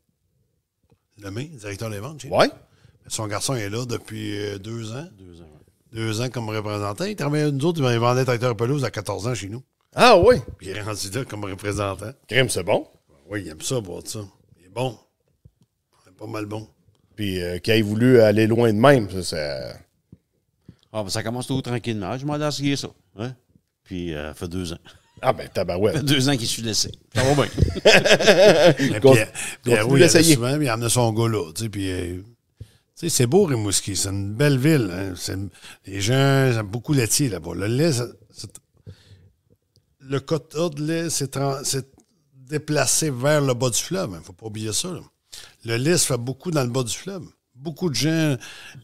Lemay, directeur des ventes. Oui. Son garçon est là depuis euh, deux ans. Deux ans, Deux ans comme représentant. Il travaille avec nous autres, il vendait tracteur pelouse à 14 ans chez nous. Ah oui? Puis il est rendu là comme représentant. Crème, c'est bon? Oui, il aime ça, boire ça. Il est bon. Il est pas mal bon. Puis euh, qu'il voulu aller loin de même, ça, ça... Ah, ben, ça commence tout tranquillement. Je m'en ai ça. Hein? Puis, euh, fait deux ans. Ah, ben, tabarouette. Ça fait deux ans qu'il suis laissé. Ça va bien. puis, (laughs) oui, il a voulu souvent, mais il y en son gars là. Tu sais, puis, euh, c'est beau, Rimouski. C'est une belle ville. Hein. les gens ils aiment beaucoup laitier là-bas. Le lait, c'est- le quota de lait c'est... déplacé vers le bas du fleuve. Il hein. ne faut pas oublier ça. Le lys fait beaucoup dans le bas du fleuve. Beaucoup de gens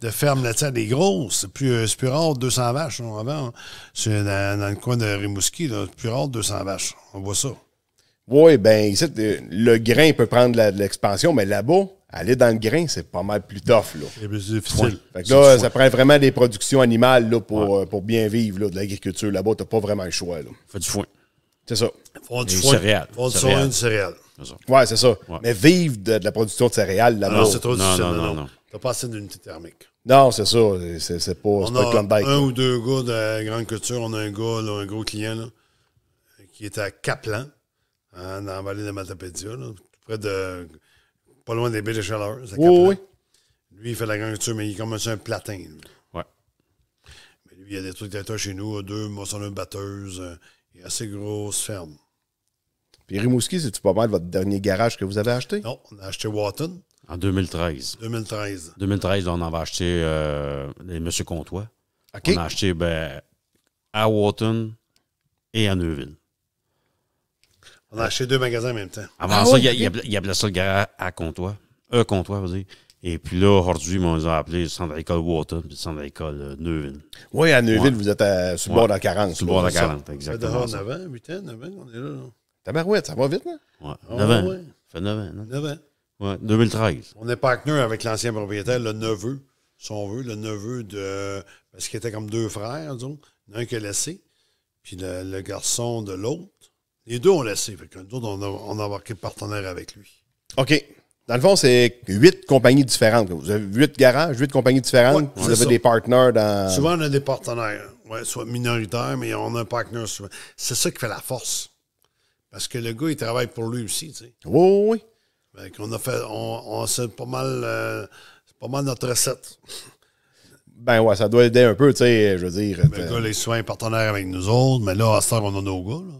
de fermes laitières, des grosses, c'est plus, plus, rare 200 vaches. Avant, hein. c'est dans, le coin de Rimouski, c'est plus rare 200 vaches. On voit ça. Oui, bien, euh, le grain peut prendre de l'expansion, mais là-bas, aller dans le grain, c'est pas mal plus tough. Là. Eh c'est plus difficile. là, ça prend vraiment des productions animales là, pour, euh, bien vivre de l'agriculture. Là-bas, t'as pas vraiment le choix. Là. Faut du foin. C'est ça. Faut du foin. Céréales. Faut du une céréales. Ouais, c'est ça. Mais vivre de, la production de céréales là-bas. Ah non, c'est trop difficile. Non, non, T'as pas assez d'unité thermique. Non, c'est ça. C'est, c'est pas, on c'est a un ou deux gars de grande culture. On a un gars, un gros client, qui est à Caplan, hein, dans la vallée de Matapédia, près de. pas loin des baies de chaleur. oui, oui. Lui, il fait de la grande culture, mais il commence un platin. Oui. Mais lui, il y a des trucs d'acteurs chez nous, deux moissonneuses batteuses. Euh, il a assez grosse ferme. Puis Rimouski, c'est-tu pas mal votre dernier garage que vous avez acheté? Non, on a acheté Walton En 2013. 2013. 2013, on avait acheté euh, les Monsieur Comtois. On a acheté ben, à Watton et à Neuville. On a acheté deux magasins en même temps. Avant ah ça, il oui, y avait ça le garage à Comtois. un euh, Comtois, vous dire. Et puis là, aujourd'hui, ils ben, m'ont appelé le centre d'école Watton puis le centre d'école euh, Neuville. Oui, à Neuville, vous êtes sur le bord de la 40. Sur bord de la 40, exactement. Ça. Dehors, 9 ans, 8 ans, 9 ans, on est là. là. Tabarouette, ça va vite, là? Hein? Ouais, 9 ah, ans. Ça fait 9 ans, non? Hein? 9 ans. Ouais, 2013. On est partenaire avec l'ancien propriétaire, le neveu, si on veut, le neveu de. Parce qu'il était comme deux frères, disons. Un qui a laissé, puis le, garçon de l'autre. Les deux ont laissé. Fait qu'un d'autres, on a, on partenaire avec lui. OK. Dans le fond, c'est huit compagnies différentes. Vous avez huit garages, huit compagnies différentes. vous avez des partenaires dans. Souvent, on a des partenaires, ouais, soit minoritaires, mais on a un partenaire souvent. C'est ça qui fait la force. Parce que le gars, il travaille pour lui aussi, tu sais. Oui, oui, oui. a fait, on, c'est pas mal, euh, pas mal notre recette. Ben ouais, ça doit aider un peu, tu sais, je veux dire. le euh, gars, les soins partenaires avec nous autres, mais là, à ce temps, on a nos gars,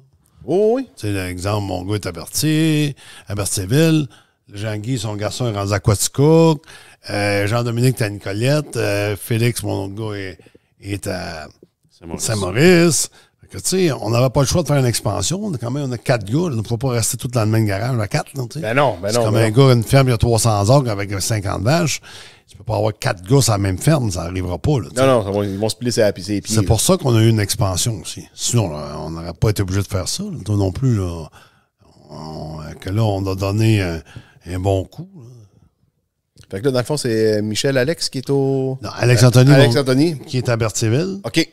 oui, oui. Tu sais, exemple, mon gars est à Berthier, à Berthierville. Jean-Guy, son garçon, est rendu à Quaticook. Euh, Jean-Dominique, est à Nicolette. Félix, mon gars, est, est à Saint-Maurice. Que, on n'avait pas le choix de faire une expansion. On a quand même on a quatre gars. on ne pouvait pas rester tout dans le même garage à quatre. sais. ben non, ben non. comme ben un gars, une ferme, il y a 300 orques avec 50 vaches. Tu ne peux pas avoir quatre gars sur la même ferme, ça n'arrivera pas. Là, non, non, ils vont se plier à pisser C'est pour ça qu'on a eu une expansion aussi. Sinon, on n'aurait pas été obligé de faire ça. Toi non plus, là. que là, on a donné un, bon coup. Fait que là, dans le fond, c'est euh, Michel Alex qui est au. Non, Alex Anthony. Euh, Alex Anthony. Qui est à Berthéville. OK.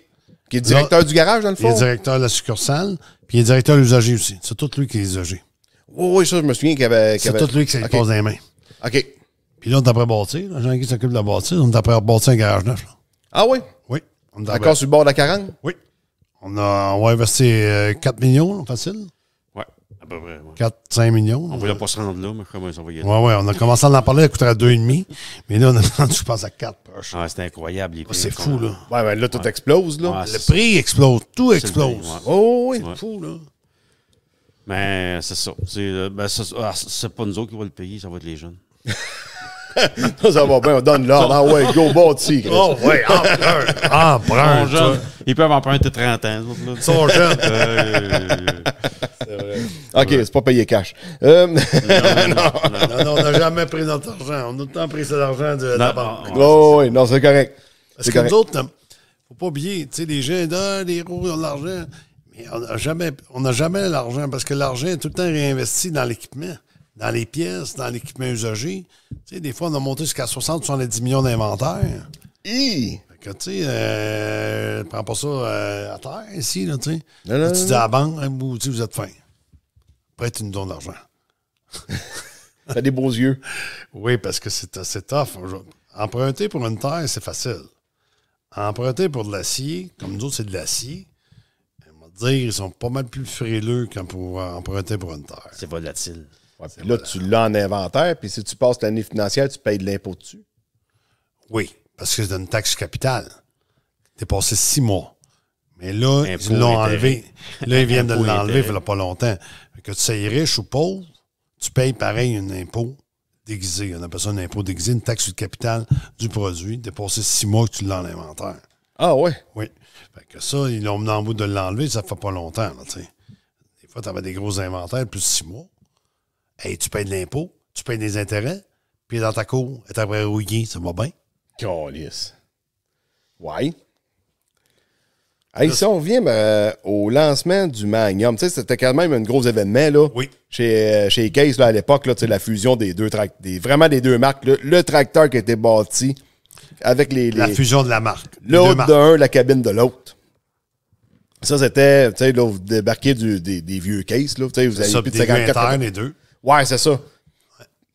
Qui est directeur du garage, dans le fond? Il est directeur de la succursale, puis il est directeur de l'usager aussi. C'est tout lui qui est usager. Oui, oui, ça, je me souviens qu'il avait. c'est tout lui qui s'est okay. les mains. OK. Puis là, on après bâtir. jean qui s'occupe de la bâtir. On d'après bâtir un garage neuf. Ah oui? Oui. D'accord sur le bord de la carangue? Oui. On, a, on va investir 4 euh, millions, facile. 4-5 millions. On ne voulait pas se rendre là, mais comment ça va y ouais ouais on a commencé à en parler, elle coûterait à 2,5. Mais là, on a rendu, je pense, à 4 ah, c'est incroyable. Les ah, prix, c'est fou, là. Ouais, ouais, là, tout explose, là. le prix explose, tout explose. oh, oui, c'est fou, là. Mais c'est ça. C'est, euh, ben, ah, c'est pas nous autres qui va le payer, ça va être les jeunes. (laughs) ça, (laughs) va bien, on donne l'argent. Ah ouais, go bâti. Oh ouais, ah Emprunt. Ils, peuvent en peuvent emprunter 30 ans. sont euh, c'est vrai. OK, c'est pas payé cash. Euh, non, (laughs) non, non, on n'a jamais pris notre argent. On a tout le temps pris cet argent de la banque. Oh, oui, non, c'est correct. Parce que nous autres, euh, faut pas oublier, tu sais, les gens, donnent les roues ont de l'argent. Mais on n'a jamais, jamais l'argent parce que l'argent est tout le temps réinvesti dans l'équipement dans les pièces, dans l'équipement usagé. Tu sais, des fois, on a monté jusqu'à 60, 70 millions d'inventaire. Hi! Fait que, tu sais, euh, prends pas ça euh, à terre ici, tu dis à la banque, hein, vous, êtes fin. Après, tu nous donnes l'argent. (laughs) T'as des beaux yeux. Oui, parce que c'est assez tough. Emprunter pour une terre, c'est facile. Emprunter pour de l'acier, comme nous autres, c'est de l'acier. On va dire, ils sont pas mal plus frileux qu'en pour emprunter pour une terre. C'est volatile là, tu l'as en inventaire, puis si tu passes l'année financière, tu payes de l'impôt dessus. Oui, parce que c'est une taxe capitale. T'es passé six mois. Mais là, ils l'ont enlevé. Là, ils viennent de l'enlever il ne pas longtemps. Que tu sois riche ou pauvre, tu payes pareil une impôt déguisé. On appelle ça un impôt déguisé, une taxe sur capital du produit, passé six mois que tu l'as en inventaire. Ah ouais? Oui. que ça, ils l'ont mené en bout de l'enlever, ça fait pas longtemps. des fois, tu avais des gros inventaires, plus de six mois. Hey, tu payes de l'impôt, tu payes des intérêts, puis dans ta cour, et après rouiller, ça va bien. Calice. Ouais. Hey, si on revient ben, euh, au lancement du Magnum, c'était quand même un gros événement là, oui. chez, euh, chez Case là, à l'époque, la fusion des deux des, vraiment des deux marques. le tracteur qui était bâti avec les. la fusion de la marque. L'autre d'un, la cabine de l'autre. Ça, c'était, tu sais, là, vous débarquez des, vieux Case, là, vous avez plus de 54. les deux. Ouais, c'est ça.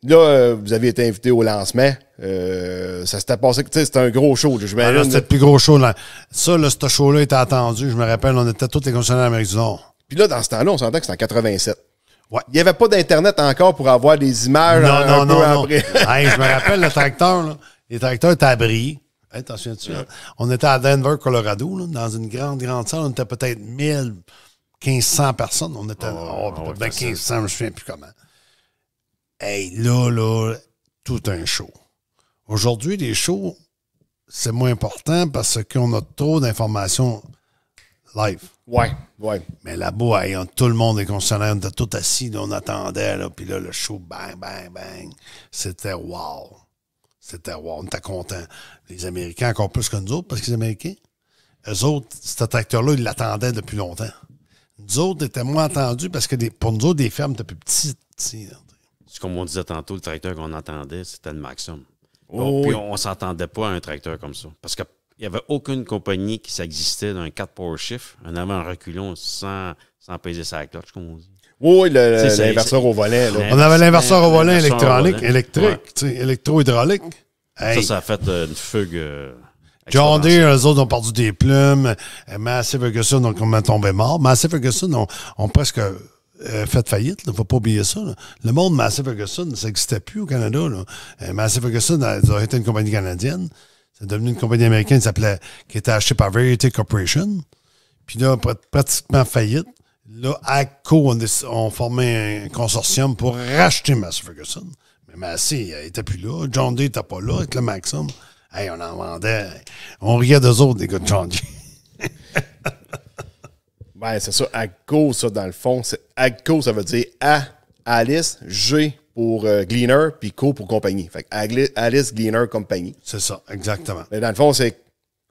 Là, euh, vous avez été invité au lancement. Euh, ça s'était passé, tu sais, c'était un gros show. Je ben c'était le plus gros show. Là. Ça, là, ce show-là était attendu. Je me rappelle, on était tous les concessionnaires d'Amérique du Nord. Puis là, dans ce temps-là, on s'entend que c'était en 87. Ouais. Il n'y avait pas d'Internet encore pour avoir des images. Non, euh, non, non. non. (laughs) je me rappelle, le tracteur, là, les tracteurs étaient abris. Hey, t'en tu hein? On était à Denver, Colorado, là, dans une grande, grande salle. On était peut-être 1 1500 personnes. On était oh, oh, 1500, ben, je me souviens plus comment. Hey, là, là, tout un show. Aujourd'hui, les shows, c'est moins important parce qu'on a trop d'informations live. Ouais, ouais. Mais là-bas, tout le monde est concerné. on était tout assis, on attendait, là, puis là, le show, bang, bang, bang. C'était wow. C'était wow, on était content. Les Américains, encore plus que nous autres, parce que les Américains, eux autres, cet acteur-là, ils l'attendaient depuis longtemps. Nous autres, étaient moins attendus parce que pour nous autres, des fermes étaient plus petites. Tu Là comme on disait tantôt, le tracteur qu'on entendait, c'était le maximum. Oh puis on, ne s'entendait pas à un tracteur comme ça. Parce qu'il n'y avait aucune compagnie qui existait d'un 4 power shift, un avant reculon sans, sans peser sa cloche, comme on dit. Oui, l'inverseur au volet. On avait l'inverseur au volet électronique, électrique, électro-hydraulique. Ça, ça a fait euh, une fugue. Euh, John Deere, eux autres ont perdu des plumes. que euh, Ferguson, donc on est tombé mort. Massif Ferguson ont, on presque euh, fait faillite. Il ne faut pas oublier ça. Le monde Massey Ferguson, ça n'existait plus au Canada. Euh, Massey Ferguson euh, a, a, été une compagnie canadienne. C'est devenu une compagnie américaine qui s'appelait, qui était achetée par Variety Corporation. Puis là, pratiquement faillite. Là, ACO on, on formait un consortium pour racheter Massey Ferguson. Mais Massey euh, n'était plus là. John Day n'était pas là avec le maximum. Hey, on en vendait. On riait d'eux autres, des gars de John Day. Ben, c'est ça. AGCO, ça, dans le fond. AGCO, ça veut dire A, Alice, G pour euh, Gleaner, puis Co pour compagnie. Fait que Alice, Gleaner, compagnie. C'est ça, exactement. Mais dans le fond, c'est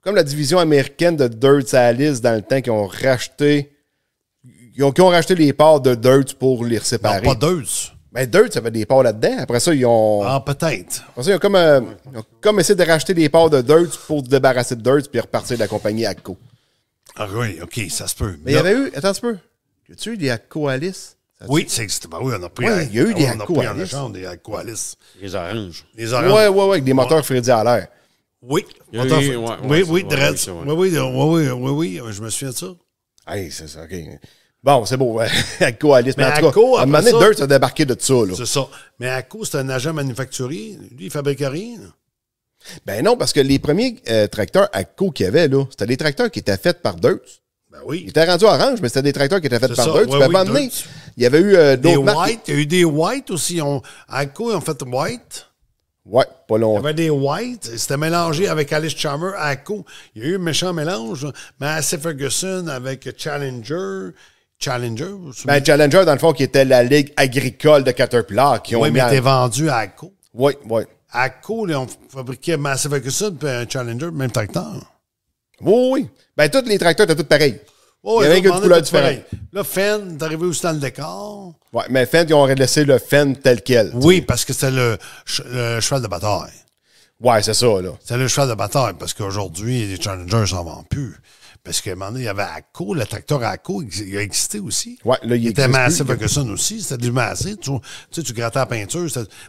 comme la division américaine de Dirt Alice dans le temps qui ont racheté. Ils ont, racheté les parts de Dirt pour les séparer. Non, pas Dirt. Ben, Dirt, ça fait des parts là-dedans. Après ça, ils ont. Ah, peut-être. Après ça, ils ont comme, euh, comme essayé de racheter des parts de Dirt pour se débarrasser de Dirt puis repartir de la compagnie AGCO. Ah oui, OK, ça se peut. Mais il y avait eu, attends un peu, y a eu des coalis Oui, c'est ben oui, on a pris. Ouais, il y a eu des On a pris en échange des Aqualis. Les oranges. Les oranges. Oui, oui, oui, avec des moteurs ouais. Freddy à l'air. Oui. Oui, oui, Dredd, oui, oui, oui, oui, oui, je me souviens de ça. Hey, c'est ça, OK. Bon, c'est beau. Hein. Acco, (laughs) Mais, en tout cas, à un moment donné, Dirt a débarqué de ça. là. C'est ça. Mais Acco, c'est un agent manufacturier. Lui, il fabrique rien. Ben non, parce que les premiers euh, tracteurs à co qu'il y avait, là, c'était des tracteurs qui étaient faits par Deutz. Ben oui. Ils étaient rendus orange, mais c'était des tracteurs qui étaient faits par Deutz. tu peux Il y avait eu euh, d'autres. Des White. Il y a eu des White aussi. Aco à ils ont fait White. Ouais, pas longtemps. Il y avait des White, c'était mélangé avec Alice Chalmers à Il y a eu un méchant mélange, hein. Massey Ferguson avec Challenger. Challenger? Ben, Challenger, dans le fond, qui était la ligue agricole de Caterpillar. Qui ont oui, mais t'es vendu à Co. Oui, oui à cool, on fabriquait Massive Ferguson puis un Challenger, même tracteur. Oui, oui. Ben, tous les tracteurs étaient tous pareils. oui. il y avait que couleurs différentes. Là, Fenn, t'es arrivé aussi dans le décor. Oui, mais Fenn, ils ont laissé le Fenn tel quel. Oui, parce que c'était le, cheval de bataille. Oui, c'est ça, là. C'est le cheval de bataille, parce qu'aujourd'hui, les Challengers s'en vendent plus. Parce qu'à un moment donné, il y avait ACO, le tracteur ACO, il a existé aussi. Ouais, là, il, il était massé Ferguson aussi, c'était du massé. Tu, sais, tu grattais la peinture,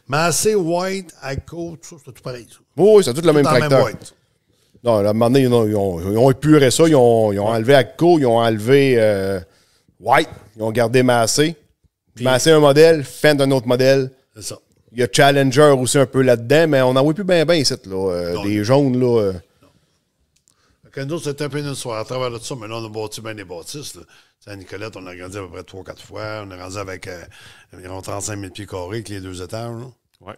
massé, white, ACO, tout ça, c'était tout pareil. oui, c'est tout le même tracteur. Même non, à un moment donné, ils ont, épuré ça, ils ont, enlevé ACO, ils ont enlevé euh, white, ils ont gardé massé. massé un modèle, fin d'un autre modèle. C'est ça. Il y a Challenger aussi un peu là-dedans, mais on n'en voit plus bien bien ici, là. Euh, des jaunes, là. Euh. Quand nous c'était un peu une soirée à travers tout ça, mais là, on a bâti bien des bâtisses. saint Nicolette, on a grandi à peu près 3-4 fois. On a grandi avec euh, environ 35 000 pieds carrés avec les deux étages. Oui. À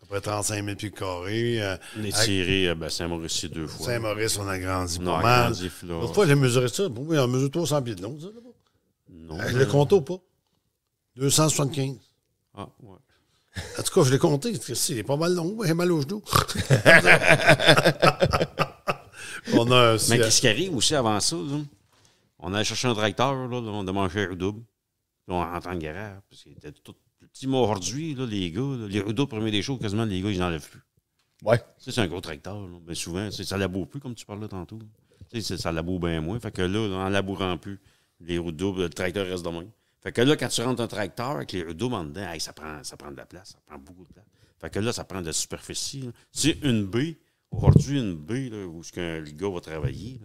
peu près 35 000 pieds carrés. Euh, on les tiré à euh, ben, Saint-Maurice, c'est deux fois. Saint-Maurice, on a grandi non, pas mal. L'autre fois, j'ai mesuré ça. Oui, on mesure 300 pieds de long, là-bas. Non. je le compte pas. 275. Ah, ouais. En tout cas, je l'ai compté. Il est pas mal long. Il est mal au genou. (laughs) (laughs) Mais qu'est-ce qui arrive aussi avant ça? On allait chercher un tracteur, là, on demandait Là, On rentre en guerre, parce qu'il était tout petit. mot aujourd'hui, les gars, les redoubles, premier des choses, quasiment, les gars, ils n'enlèvent plus. Ouais. C'est un gros tracteur, mais souvent, ça laboure plus, comme tu parlais tantôt. ça laboure bien moins. Fait que là, en labourant plus, les roues le tracteur reste de moins. Fait que là, quand tu rentres un tracteur avec les roues en dedans, ça, prend, ça prend de la place, ça prend beaucoup de place. Fait que là, ça prend de la superficie. C'est une baie Aujourd'hui, une baie là, où ce le gars va travailler,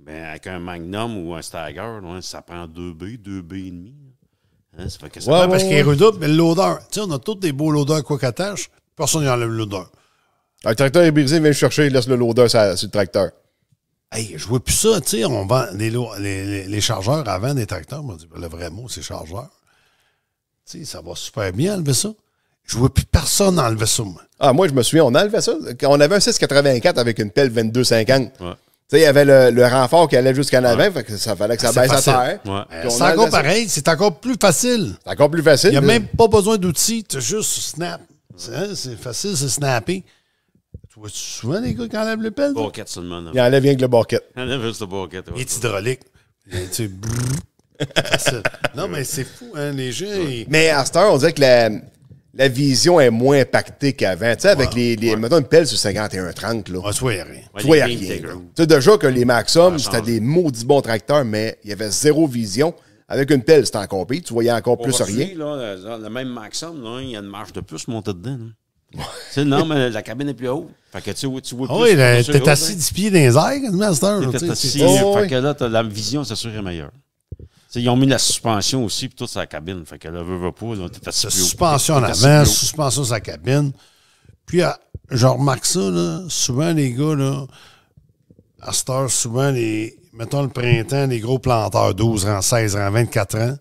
ben, avec un magnum ou un stagger, ça prend deux baies, deux baies et demi. Hein, ça fait que parce qu'il est redouble, mais l'odeur. Tu on a tous des beaux loaders quoi qu'attache, personne enlève l'odeur. Ah, le tracteur est brisé, vient le chercher, il laisse le loader sur, le tracteur. Hey, je vois plus ça, tu on vend les, les, les, chargeurs avant des tracteurs, le vrai mot, c'est chargeur. Tu sais, ça va super bien enlever ça. Je vois plus personne enlever ça, moi. Ah, moi, je me souviens, on enlevait ça. On avait un 684 avec une pelle 2250. Ouais. Tu sais, il y avait le, renfort qui allait jusqu'à avant, ouais. que ça fallait que ça baisse à terre. Ouais. C'est encore pareil, c'est encore plus facile. C'est encore plus facile. Il n'y a même pas besoin d'outils, tu juste snap. C'est hein, facile, c'est snapper. Tu vois -tu souvent les gars qui enlèvent le pelle? seulement. Il enlève rien que le boquette. Il enlève juste le barquette. Il est hydraulique. tu (laughs) non, mais c'est fou, hein, les gens. Mais à cette heure, on dirait que la, la vision est moins impactée qu'avant. Tu sais, avec les, les mettons une pelle sur 51-30, là. Ah, tu vois, y a rien. tu vois, a rien. Tu sais, déjà que les Maxum, c'était des maudits bons tracteurs, mais il y avait zéro vision. Avec une pelle, c'était encore pire. Tu voyais encore plus rien. là, euh, le même Maxum, il y a une marche de plus montée dedans. tu sais, non, mais la cabine est plus haute. Fait que tu, tu vois ah plus. Oui, ben, t'es assis 10 pieds dans les airs, Master. T'es assis. Euh, oh, fait que là, as, la vision, c'est sûr, est meilleure ils ont mis la suspension aussi, puis tout sa cabine. Fait que là, veut, veut pas. suspension en avant, suspension sa cabine. Puis, ah, je remarque ça, là, souvent les gars, là, à cette heure, souvent, les, mettons le printemps, les gros planteurs, 12 ans, 16 ans, 24 ans,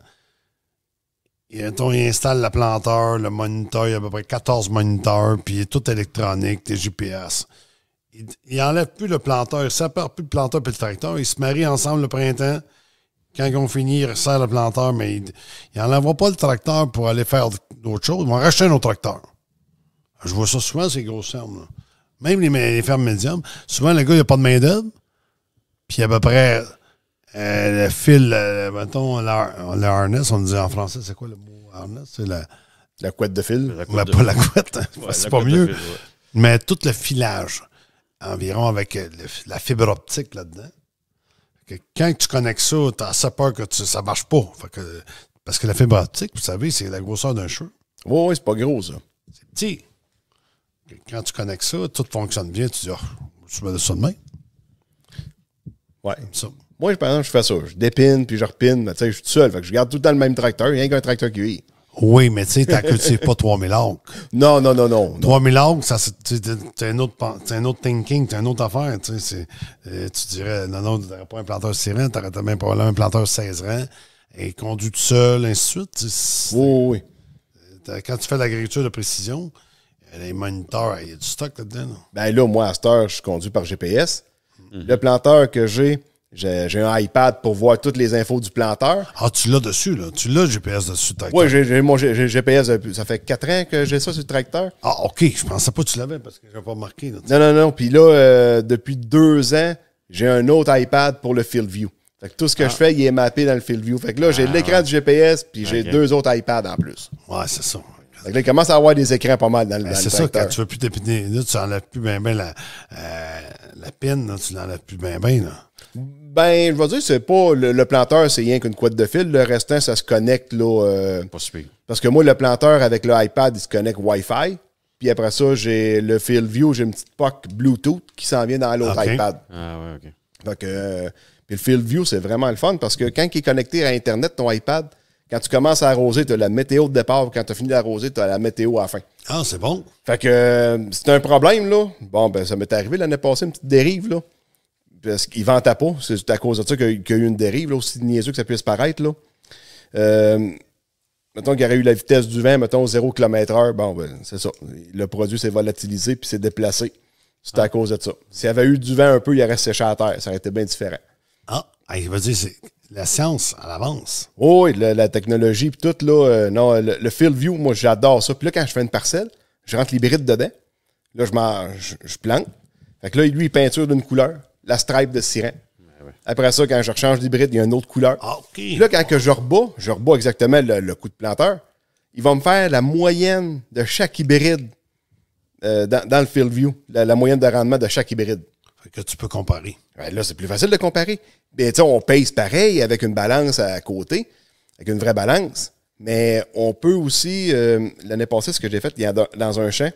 et, mettons, ils installent la planteur, le moniteur, il y a à peu près 14 moniteurs, puis tout électronique, des GPS. Ils il plus le planteur, ils s'apportent plus le planteur et le tracteur, ils se marient ensemble le printemps, quand ils vont finir resserrent le planteur, mais ils n'envoient pas le tracteur pour aller faire d'autres choses. Ils vont racheter un autre tracteur. Je vois ça souvent, ces grosses fermes. Là. Même les, fermes médiums. Souvent, le gars, il n'a pas de main-d'œuvre. Puis à peu près euh, le fil, euh, mettons, le, harness, on dit en français, c'est quoi le mot harness? C'est la, la couette de fil. La pas la couette, c'est pas mieux. Mais tout le filage, environ avec euh, la fibre optique là-dedans quand tu connectes ça, tu as assez peur que ça ça marche pas. parce que la fibre optique, vous savez, c'est la grosseur d'un cheveu. Oui, oui, c'est pas gros, ça. C'est petit. quand tu connectes ça, tout fonctionne bien. Tu dis, tu ah, mets ça demain. Oui. Ouais. Moi, par exemple, je fais ça. Je dépine, puis je repine. Tu sais, je suis tout seul. que je garde tout le temps le même tracteur. Il n'y a qu'un tracteur qui vit. Oui, mais tu sais, ta n'accultives pas 3000 acres. Non, non, non, non. 3000 orques, ça, c'est un autre, un autre thinking, c'est une autre affaire, tu euh, tu dirais, non, non, tu n'aurais pas un planteur 6 rangs, t'aurais même pas un planteur 16 rangs, et conduit tout seul, ainsi de suite. Oui, oui, euh, Quand tu fais l'agriculture de précision, euh, les moniteurs, il y a du stock là-dedans. Ben là, moi, à cette heure, je suis conduit par GPS. Le planteur que j'ai, j'ai un iPad pour voir toutes les infos du planteur. Ah, tu l'as dessus, là. Tu l'as, GPS dessus, le tracteur. Oui, j'ai mon GPS. Ça fait quatre ans que j'ai ça sur le tracteur. Ah, OK. Je pensais pas que tu l'avais parce que j'avais pas marqué. non, non, non. Puis là, euh, depuis deux ans, j'ai un autre iPad pour le Field View. Fait que tout ce que ah. je fais, il est mappé dans le Field View. Fait que là, j'ai ah. l'écran du GPS, puis j'ai deux autres iPads en plus. Ouais, c'est ça. Fait là, il commence à avoir des écrans pas mal dans, le tracteur. Ben, c'est ça, quand tu veux plus t'épiner, là, tu n'enlèves plus bien ben la, euh, la pine, tu l'enlèves plus bien bien, là. Ben, je vais dire, c'est pas. Le, planteur, c'est rien qu'une couette de fil. Le restant, ça se connecte, là. Euh, parce que moi, le planteur avec le il se connecte Wi-Fi. Puis après ça, j'ai le View j'ai une petite POC Bluetooth qui s'en vient dans l'autre ah, iPad. Ah ouais, OK. Fait euh, puis le View c'est vraiment le fun parce que quand il est connecté à Internet, ton iPad, quand tu commences à arroser, tu as la météo de départ. Quand tu as fini d'arroser, tu as la météo à la fin. Ah, c'est bon. Fait que euh, c'est un problème, là. Bon, ben ça m'est arrivé l'année passée, une petite dérive, là. Parce qu'il à peau, C'est à cause de ça qu'il y, a eu une dérive, aussi niaiseux que ça puisse paraître. Là. Euh, mettons qu'il aurait eu la vitesse du vent, mettons 0 km/h, bon, ben, c'est ça. Le produit s'est volatilisé puis s'est déplacé. C'est à ah. cause de ça. S'il y avait eu du vent un peu, il aurait séché à terre. Ça aurait été bien différent. Ah, il va dire, c'est la science à l'avance. Oh, oui, la, technologie puis tout, là. Euh, non, le, field view, moi, j'adore ça. Puis là, quand je fais une parcelle, je rentre l'hybride dedans. Là, je, je, je plante. Fait que là, lui, il peinture d'une couleur la stripe de sirène. Après ça, quand je rechange l'hybride, il y a une autre couleur. Ah, là, quand que je rebats, je rebats exactement le, coup de planteur, il va me faire la moyenne de chaque hybride euh, dans, le field view, la, moyenne de rendement de chaque hybride. que tu peux comparer. là, c'est plus facile de comparer. Mais tu on pèse pareil avec une balance à côté, avec une vraie balance. Mais on peut aussi, euh, l'année passée, ce que j'ai fait, il y a dans, un champ,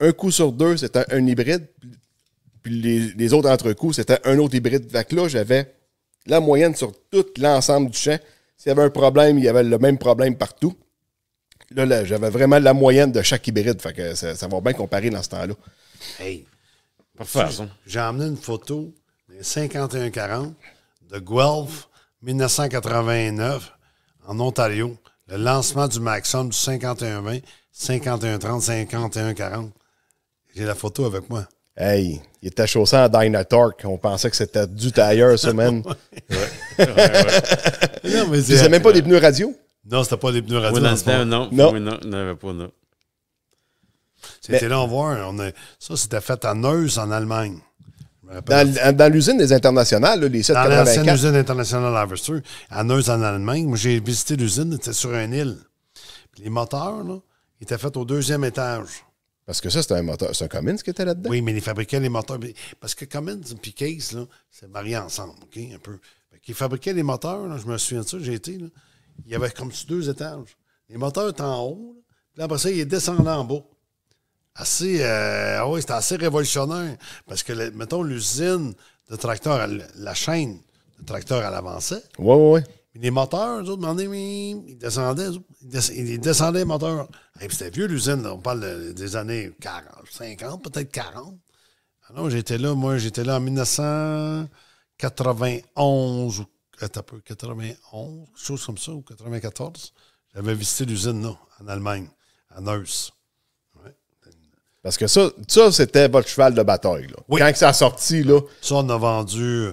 un coup sur deux, c'est un hybride, puis les, autres entrecoups, c'était un autre hybride. que là, j'avais la moyenne sur tout l'ensemble du champ. S'il y avait un problème, il y avait le même problème partout. Là, j'avais vraiment la moyenne de chaque hybride. Fait ça, va bien comparer dans ce temps-là. Hey! J'ai emmené une photo des 51-40 de Guelph 1989 en Ontario. Le lancement du Maxum du 51-20, 51-30, 51-40. J'ai la photo avec moi. Hey, il était chaussé en DynaTorque. On pensait que c'était du tailleur, ça, man. (laughs) ouais. Non, mais c'est. même pas des pneus radio? Non, c'était pas des pneus radio. Oui, non. Non. non, pas, non. C'était là, on voit. Ça, c'était fait à Neuse, en Allemagne. Dans, l'usine des internationales, les 784. Dans l'ancienne usine internationale à Neuse, en Allemagne. Moi, j'ai visité l'usine, c'était sur une île. les moteurs, là, étaient faits au deuxième étage. Parce que ça, c'est un moteur. C'est un Cummins qui était là-dedans. Oui, mais ils fabriquaient les moteurs. Parce que Cummins et Case, c'est marié ensemble, OK? Un peu. Ils fabriquaient les moteurs, je me souviens de ça, j'ai été. Là. Il y avait comme deux étages. Les moteurs étaient en haut, là, puis après ça, ils descendaient en bas. Assez. Euh, ah oui, c'était assez révolutionnaire. Parce que, mettons, l'usine de tracteurs, la chaîne de tracteurs, elle avançait. Oui, oui, oui les moteurs, ils autres, demandaient, ils descendaient, ils descendaient les moteurs. c'était vieux l'usine, on parle des années 40, 50, peut-être 40. Alors, j'étais là, moi, j'étais là en 1991 ou 91, quelque chose comme ça, ou 94. J'avais visité l'usine, là, en Allemagne, à Neuss. Parce que ça, ça c'était votre cheval de bataille. Quand ça a sorti, là. Ça, on a vendu euh,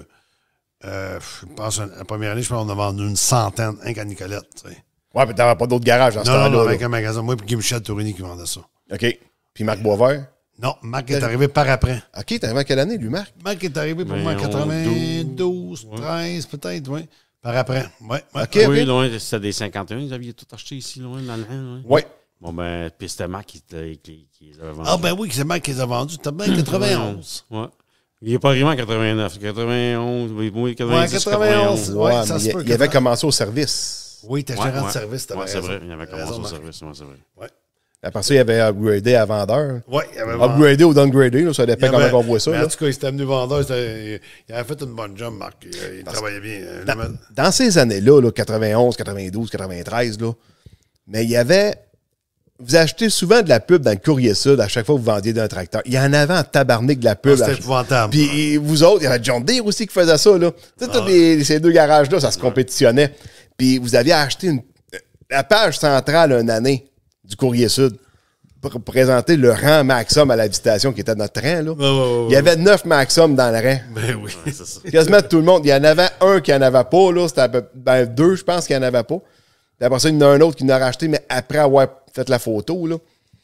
euh, je pense, la première année, je pense qu'on a vendu une centaine, un qu'à Nicolette. Tu Ouais, puis t'avais pas d'autres garages en ce temps-là. Non, non, avec un magasin. Moi, puis Guy Michel Tourini qui vendait ça. OK. Puis Marc Boisvert? Non, Marc est arrivé par après. OK, t'es arrivé à quelle année, lui, Marc? Marc est arrivé pour moi en 92, 13, peut-être, oui. Par après, oui. oui, loin, c'était des 51, ils avaient tout acheté ici, loin, dans le Oui. Ouais. Bon, ben, puis c'était Marc qui, qui, les vendus. Ah, ben oui, c'est Marc qui les a vendus. C'était bien 91. Oui. Il n'est pas arrivé en 89, 91, oui, 91. ça se il, avait commencé au service. Oui, était gérant de service, tu ouais, c'est vrai, il avait commencé au service, moi, c'est vrai. Ouais. Après ça, il avait upgradé à vendeur. Oui, il avait Upgradé ou downgradé, ça dépend comment on voit ça. en tout cas, il s'était amené vendeur. Il, avait fait une bonne job, Marc. Il, euh, travaillait bien. Dans, dans ces années-là, là, 91, 92, 93, là, mais il y avait vous achetez souvent de la pub dans le courrier sud à chaque fois que vous vendiez d'un tracteur. Il y en avait en tabarnak de la pub. Ah, c'était épouvantable. Puis vous autres, il y avait John Deere aussi qui faisait ça. Là. Tu tous ah ces deux garages-là, ça se compétitionnait. Puis vous aviez acheté une, la page centrale une année du courrier sud pour présenter le rang maximum à la visitation qui était notre train. il y avait neuf maximum dans le rang. Ben oui, (laughs) c'est ça. Quasiment tout le monde. Il y en avait un qui en avait pas. C'était ben, deux, je pense, qui en avait pas. Puis après ça, il y en a un autre qui en a racheté, mais après avoir Faites la photo, là.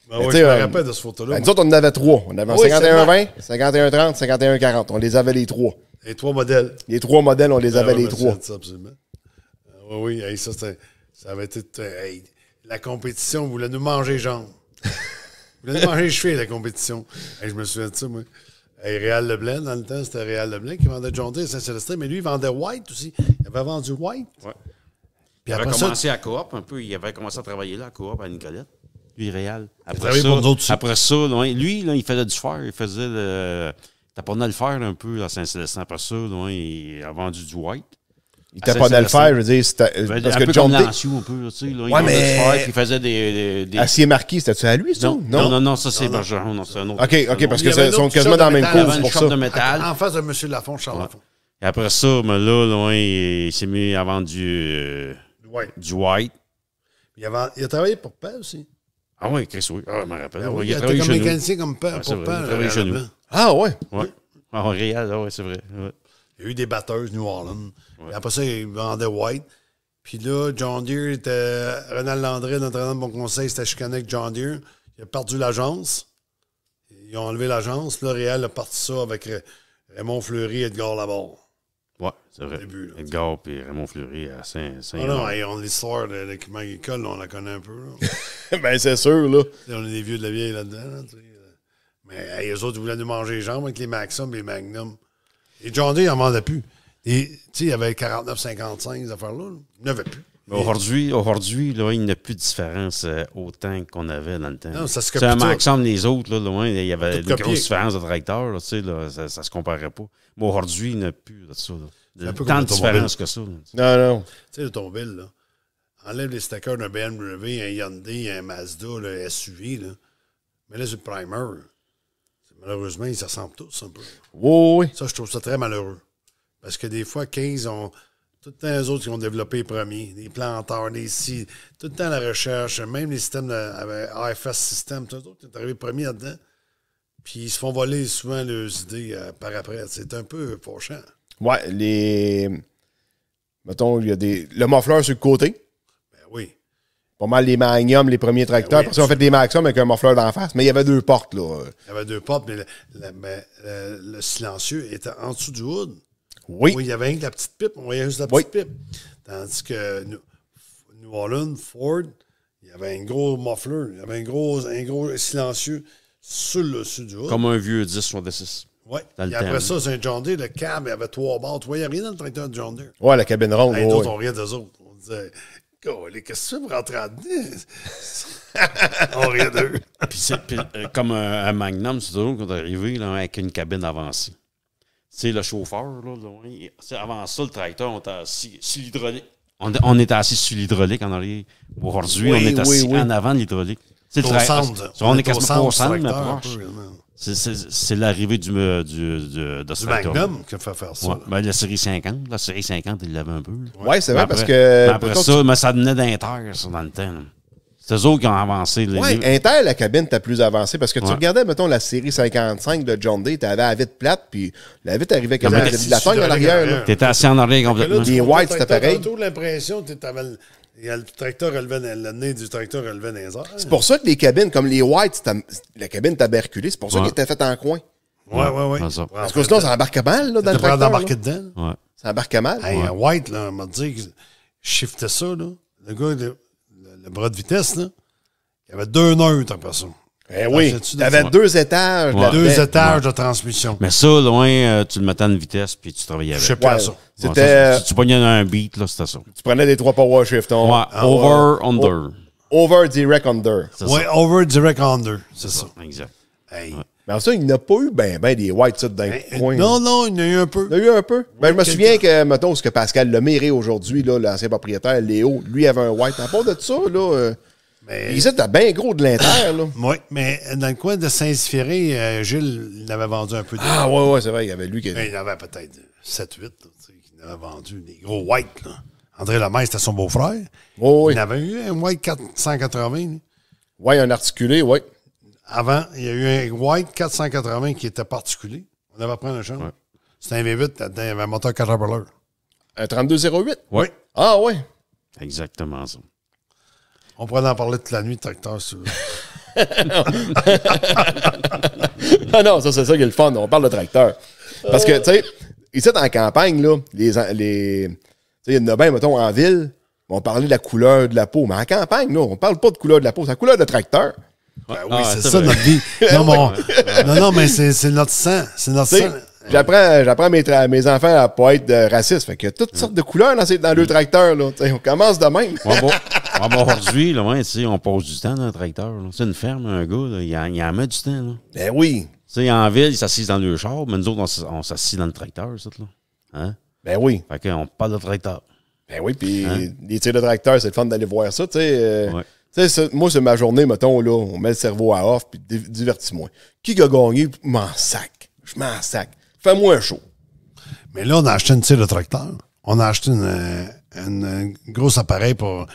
Ben oui, je me euh, rappelle de ce photo-là. Ben, nous autres, on en avait trois. On avait oui, 51-20, 51-30, 51-40. On les avait les trois. Les trois modèles. Les trois modèles, on les ben avait les ben trois. absolument. Ah oui, oui, ça, ça avait été. la compétition voulait nous manger genre. (laughs) voulait nous manger les cheveux, la compétition. je me souviens de ça, moi. Réal Leblanc, dans le temps, c'était Réal Leblanc qui vendait John Deere Saint-Célestin, mais lui, il vendait White aussi. Il avait vendu White. Ouais il avait commencé ça, à Coop un peu. Il avait commencé à travailler là, à Coop, à Nicolette. Lui, Réal. Après ça, après ça lui, là, il faisait du fer. Il faisait le. Taponnait le fer un peu à Saint-Célestin. Après ça, lui, il a vendu du white. Il t'a pas taponnait le fer, je veux dire. Ben, parce un que peu John comme un peu. Tu sais, il mais... il faisait des. des, des... Acier c'était-tu à lui, ça? Non, non, non, non ça, c'est Bergeron. Non, c'est un autre. OK, OK, parce que c'est sont quasiment dans la même cause pour ça. En face de M. Lafont, Charles Lafont. Et après ça, mais ben là, là, il s'est mis à vendre du euh, du White. Il, avait, il a travaillé pour Père aussi. Ah oui, Chris, oui. Ah, je me rappelle. Ah il, a travaillé comme chez mécanicien comme Père, ah, pour Père. Ah ouais? Oui. En ah c'est vrai. Il y a eu des batteuses, New Orleans. Après ça, il vendait White. Puis là, John Deere était. Renald Landry, notre de bon conseil, c'était chicané avec John Deere. Il a perdu l'agence. Ils ont enlevé l'agence. Là, Réal a parti ça avec Raymond Fleury et Edgar Laborde. Ouais, c'est vrai. Edgar et Raymond Fleury à saint, saint Laurent ah Non, on l'histoire de, l'équipement comment on la connaît un peu. (laughs) ben, c'est sûr, là. on est des vieux de la vieille là-dedans. Euh. mais les autres, ils voulaient nous manger les jambes avec les Maxum et les Magnum. Et John Day, il n'en vendait plus. Et, tu sais, il y avait 49-55, ces affaires-là. Il n'en avait plus. Aujourd'hui, aujourd'hui il n'y a plus de différence euh, autant qu'on avait dans le temps. C'est ça se des les autres, là, loin, il y avait une grosse différence de tracteur. tu sais, là, ça, ne se comparait pas. Mais aujourd'hui, il n'y a plus de ça. Là. tant de différence que ça. Non, non. Tu sais, l'automobile, là. Enlève les stackers d'un BMW, un Hyundai, un Mazda, un SUV, là. Mais là, c'est le primer. Malheureusement, ils s'assemblent tous un peu. Oui, oui. Ça, je trouve ça très malheureux. Parce que des fois, 15 ont tout le temps, autres qui ont développé les premiers, les planteurs, les tout le temps la recherche, même les systèmes, de, AFS System, tout le temps, sont arrivés premier là-dedans. Puis ils se font voler souvent leurs idées euh, par après. C'est un peu fauchant. Ouais, les. Mettons, il y a des. Le muffler sur le côté. Ben oui. Pas mal les magnums, les premiers tracteurs. Ben parce qu'on fait des Maxum avec un muffler d'en face. Mais il y avait deux portes, là. Il y avait deux portes, mais le, le ben, silencieux était en dessous du hood. Oui. Il y avait rien que la petite pipe, on voyait juste la petite pipe. Tandis que New Orleans, Ford, il y avait un gros muffler, il y avait un gros, un gros silencieux sur le dessus du haut. Comme un vieux 10-66. Oui. Et après ça, c'est un John Deere, le cab, il avait trois barres. Tu voyais rien dans le tracteur de John Deere. Oui, la cabine ronde. Les autres, on riait d'eux autres. On disait, les qu'est-ce que tu veux rentrer en dedans? (laughs) on riait d'eux. Puis, euh, comme un, euh, Magnum, c'est toujours quand arrivé là, avec une cabine avancée sais, le chauffeur, là, oui. avant ça, le tracteur, on était assis sur l'hydraulique. On, on, était assis sur l'hydraulique en arrière. Aujourd'hui, on est assis en avant de l'hydraulique. C'est le centre. On, est quasiment au centre, mais proche. C'est l'arrivée du, euh, du, du, de ce du Magnum qui fait faire ça. Ben, la série 50. La série 50, il l'avait un peu. Oui, c'est vrai, parce que. Après ça, mais ça venait d'Inter, ça, dans le temps. Là. C'est eux qui ont avancé. Les... Oui, Inter, la cabine, t'as plus avancé parce que tu regardais, mettons, la série 55 de John Day, t'avais la vite plate, puis la vite arrivait même à la à l'arrière. l'arrière. T'étais assis en arrière complètement. Les White, c'était pareil. J'ai l'impression que t'avais le tracteur relevait le nez du tracteur relevait dans les C'est pour ça que les cabines, comme les Whites, la cabine t'a berculé c'est pour ça qu'il était faite en coin. Ouais, ouais, ouais. Parce que sinon, ça embarque mal, là, dans le tracteur. Ça dedans. Ouais. Ça embarquait mal. Hey, White, là, m'a dit que shiftait ça, là. Le gars, le bras de vitesse, là, il y avait deux nœuds en ça. Eh oui, tu avais deux étages. Deux étages de transmission. Mais ça, loin, euh, tu le mettais à une vitesse puis tu travaillais avec. Je sais pas ça. C'était... si tu pognais un beat, là, c'était ça. Tu prenais des trois power shift. over, under. Over, direct, under. Oui, over, direct, under. C'est ça. ça. Exact. Hey. Mais en ça, il n'a pas eu ben, ben des «whites» ben, de d'un coin. Non, non, il y en a eu un peu. Il y en a eu un peu. Ben, je me souviens que, mettons, ce que Pascal Leméré aujourd'hui, l'ancien propriétaire, Léo, lui avait un white. À part de ça, là, euh, mais... il était bien gros de l'inter. là. oui, (coughs) mais dans le coin de Saint-Sphéré, euh, Gilles, il avait vendu un peu de. Ah, ouais, ouais, c'est vrai, il y avait lui qui. il avait peut-être 7-8, il avait vendu des gros whites. Là. André Lemaire, c'était son beau-frère. oui. Il avait eu un white 480. Oui, un articulé, oui. Avant, il y a eu un White 480 qui était particulier. On avait appris un champ. Ouais. C'était un V8, il y avait un moteur Caterpillar. Un 3208? Oui. Ah oui. Exactement ça. On pourrait en parler toute la nuit, tracteur, si (laughs) ah, non. (laughs) Ah, non, ça, c'est ça qui est le fun. On parle de tracteur. Parce que, tu sais, ici, en campagne, là, les. les tu sais, il y en a bien, mettons, en ville, on parlait de la couleur de la peau. Mais en campagne, non, on parle pas de couleur de la peau, c'est la couleur de tracteur. Ben oui, ah, c'est ça notre vie. (laughs) Non, non, mais c'est notre sang. C'est notre sang. J'apprends, j'apprends mes, mes enfants à ne pas être euh, racistes. Fait que toutes sortes de couleurs dans, dans le tracteur. Là. on commence de même. (laughs) bon, aujourd'hui, on passe du temps dans le tracteur. C'est une ferme, un gars, il il, en, il, met du temps. Ben oui. en ville, ils s'assisent dans le char, mais nous autres, on s'assit dans le tracteur. Ça, là. Hein? Ben oui. Fait qu'on parle de tracteur. Ben oui, puis hein? les tirs de tracteur, c'est le fun d'aller voir ça. tu sais. Euh, moi, c'est ma journée, mettons, là, on met le cerveau à off, puis divertis-moi. Qui a gagné, m'en sac. Je m'en sac. Fais-moi un show. Mais là, on a acheté une tire de tracteur. On a acheté un gros euh, euh, grosse appareil pour.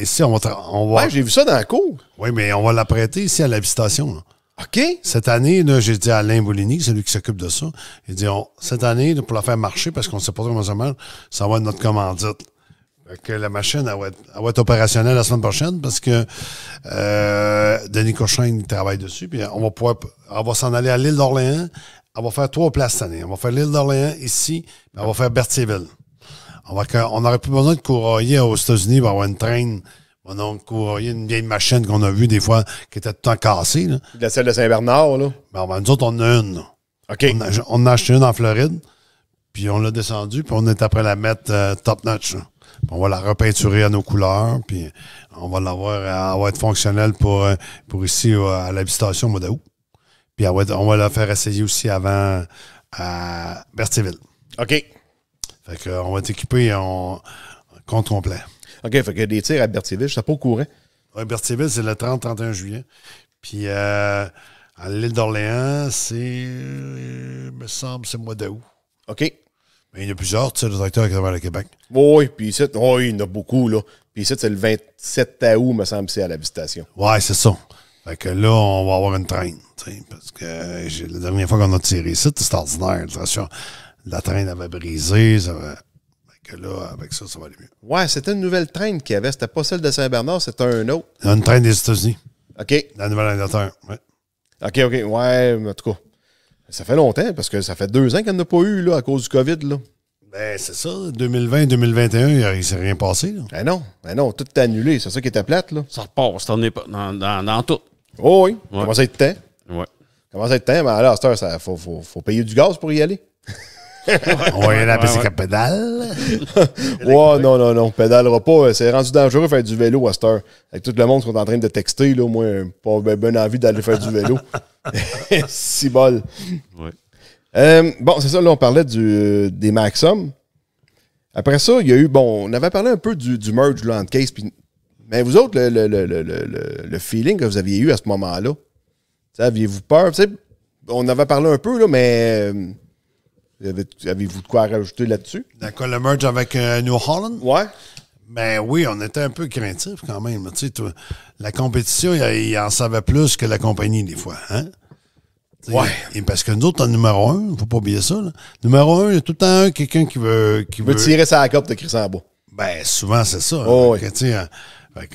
ici, on va. On j'ai vu ça dans la cour. Oui, mais on va l'apprêter ici à l'habitation. OK. Cette année, j'ai dit à Alain c'est celui qui s'occupe de ça, il dit cette année, pour la faire marcher, parce qu'on ne sait pas trop comment ça marche, ça va être notre commandite que la machine elle va, être, va, être, opérationnelle la semaine prochaine parce que euh, Denis Cochin travaille dessus. Puis on va pouvoir on va s'en aller à l'île d'Orléans. On va faire trois places cette année. On va faire l'île d'Orléans ici, puis on va faire Berthierville. On, va, on aurait plus besoin de courroyer aux États-Unis pour avoir une traîne. va donc courroyer, une vieille machine qu'on a vue des fois qui était tout le temps cassée. Là. La celle de Saint-Bernard, là? Ben, va ben, nous autres, on a une. OK. On a, a acheté une en Floride, puis on l'a descendue, puis on est après la mettre euh, top-notch on va la repeinturer à nos couleurs, puis on va l'avoir, elle va être fonctionnelle pour, euh, pour ici euh, à l'habitation au mois d'août. Puis on va la faire essayer aussi avant à Berthierville. OK. Fait qu'on va être équipé en compte complet. OK, fait que des tirs à Berthierville, je suis pas au courant. Oui, Berthierville, c'est le 30-31 juillet. Puis euh, à l'île d'Orléans, c'est. me semble, c'est le mois d'août. OK il y en a plusieurs sais, de tracteurs à travers le Québec. Oui, puis ici, il y en a beaucoup. Là. Puis ici, c'est le 27 août, me semble, c'est à la visitation. Ouais, c'est ça. Fait que là, on va avoir une traîne. Parce que euh, la dernière fois qu'on a tiré ici, c'était ordinaire. La traîne avait brisé. Ça va... Fait que là, avec ça, ça va aller mieux. Ouais, c'était une nouvelle traîne qu'il y avait. C'était pas celle de Saint-Bernard, c'était un autre. Une traîne des États-Unis. OK. La Nouvelle-Angleterre, ouais. OK, OK. Ouais, en tout cas. Ça fait longtemps, parce que ça fait deux ans qu'elle n'a pas eu là, à cause du COVID. Là. Ben, c'est ça. 2020-2021, il ne s'est rien passé. Là. Ben non, ben non, tout est annulé. C'est ça qui était plate. Là. Ça repasse, t'en es pas dans, dans, dans tout. Oh oui, Ça commence à être temps. Ouais. Commence à être temps, mais alors, à cette il faut, faut, faut payer du gaz pour y aller. (laughs) On va y aller à la pédale. (laughs) ouais, non, non, non, pédalera pas. Euh, c'est rendu dangereux faire du vélo à cette heure. Avec tout le monde qui est en train de texter, là, moi, pas bonne ben envie d'aller faire du vélo. (laughs) si bol. Euh, bon, c'est ça, là, on parlait euh, des Maxum. Après ça, il y a eu, bon, on avait parlé un peu du, merge, là, case, mais vous autres, le, feeling que vous aviez eu à ce moment-là, aviez-vous peur? on avait parlé un peu, là, mais Avez-vous de quoi rajouter là-dessus? D'accord, le merge avec euh, New Holland? Ouais. Ben oui, on était un peu craintifs quand même. Tu sais, la compétition, il en savait plus que la compagnie des fois. Hein? Ouais. Et parce que nous autres, en numéro un, il ne faut pas oublier ça. Numéro un, il y a tout le temps quelqu'un qui veut. Qui veut, tirer sa corde de Chris en Ben, souvent, c'est ça. Hein. Oh, oui. Hein,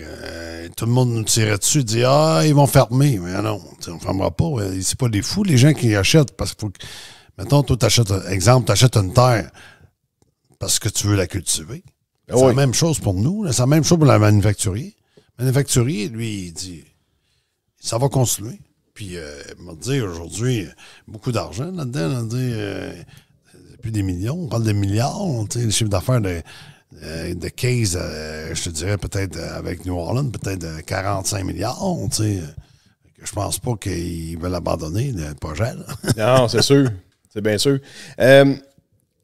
euh, tout le monde nous tirait dessus, dit Ah, ils vont fermer. Mais non, on ne fermera pas. C'est pas des fous, les gens qui achètent. Parce qu'il faut. Mettons, toi, t'achètes, exemple, achètes une terre parce que tu veux la cultiver. Ben c'est la même chose pour nous, c'est la même chose pour le manufacturier. Le manufacturier, lui, il dit ça va continuer. Puis, euh, il m'a dit aujourd'hui, beaucoup d'argent là-dedans, on dit euh, plus des millions, on parle des milliards, le chiffre d'affaires de, euh, de 15, je te dirais peut-être avec New Orleans, peut-être 45 milliards, tu sais. Je pense pas qu'ils veulent abandonner le projet. non, c'est sûr. (laughs) C'est bien sûr. Euh,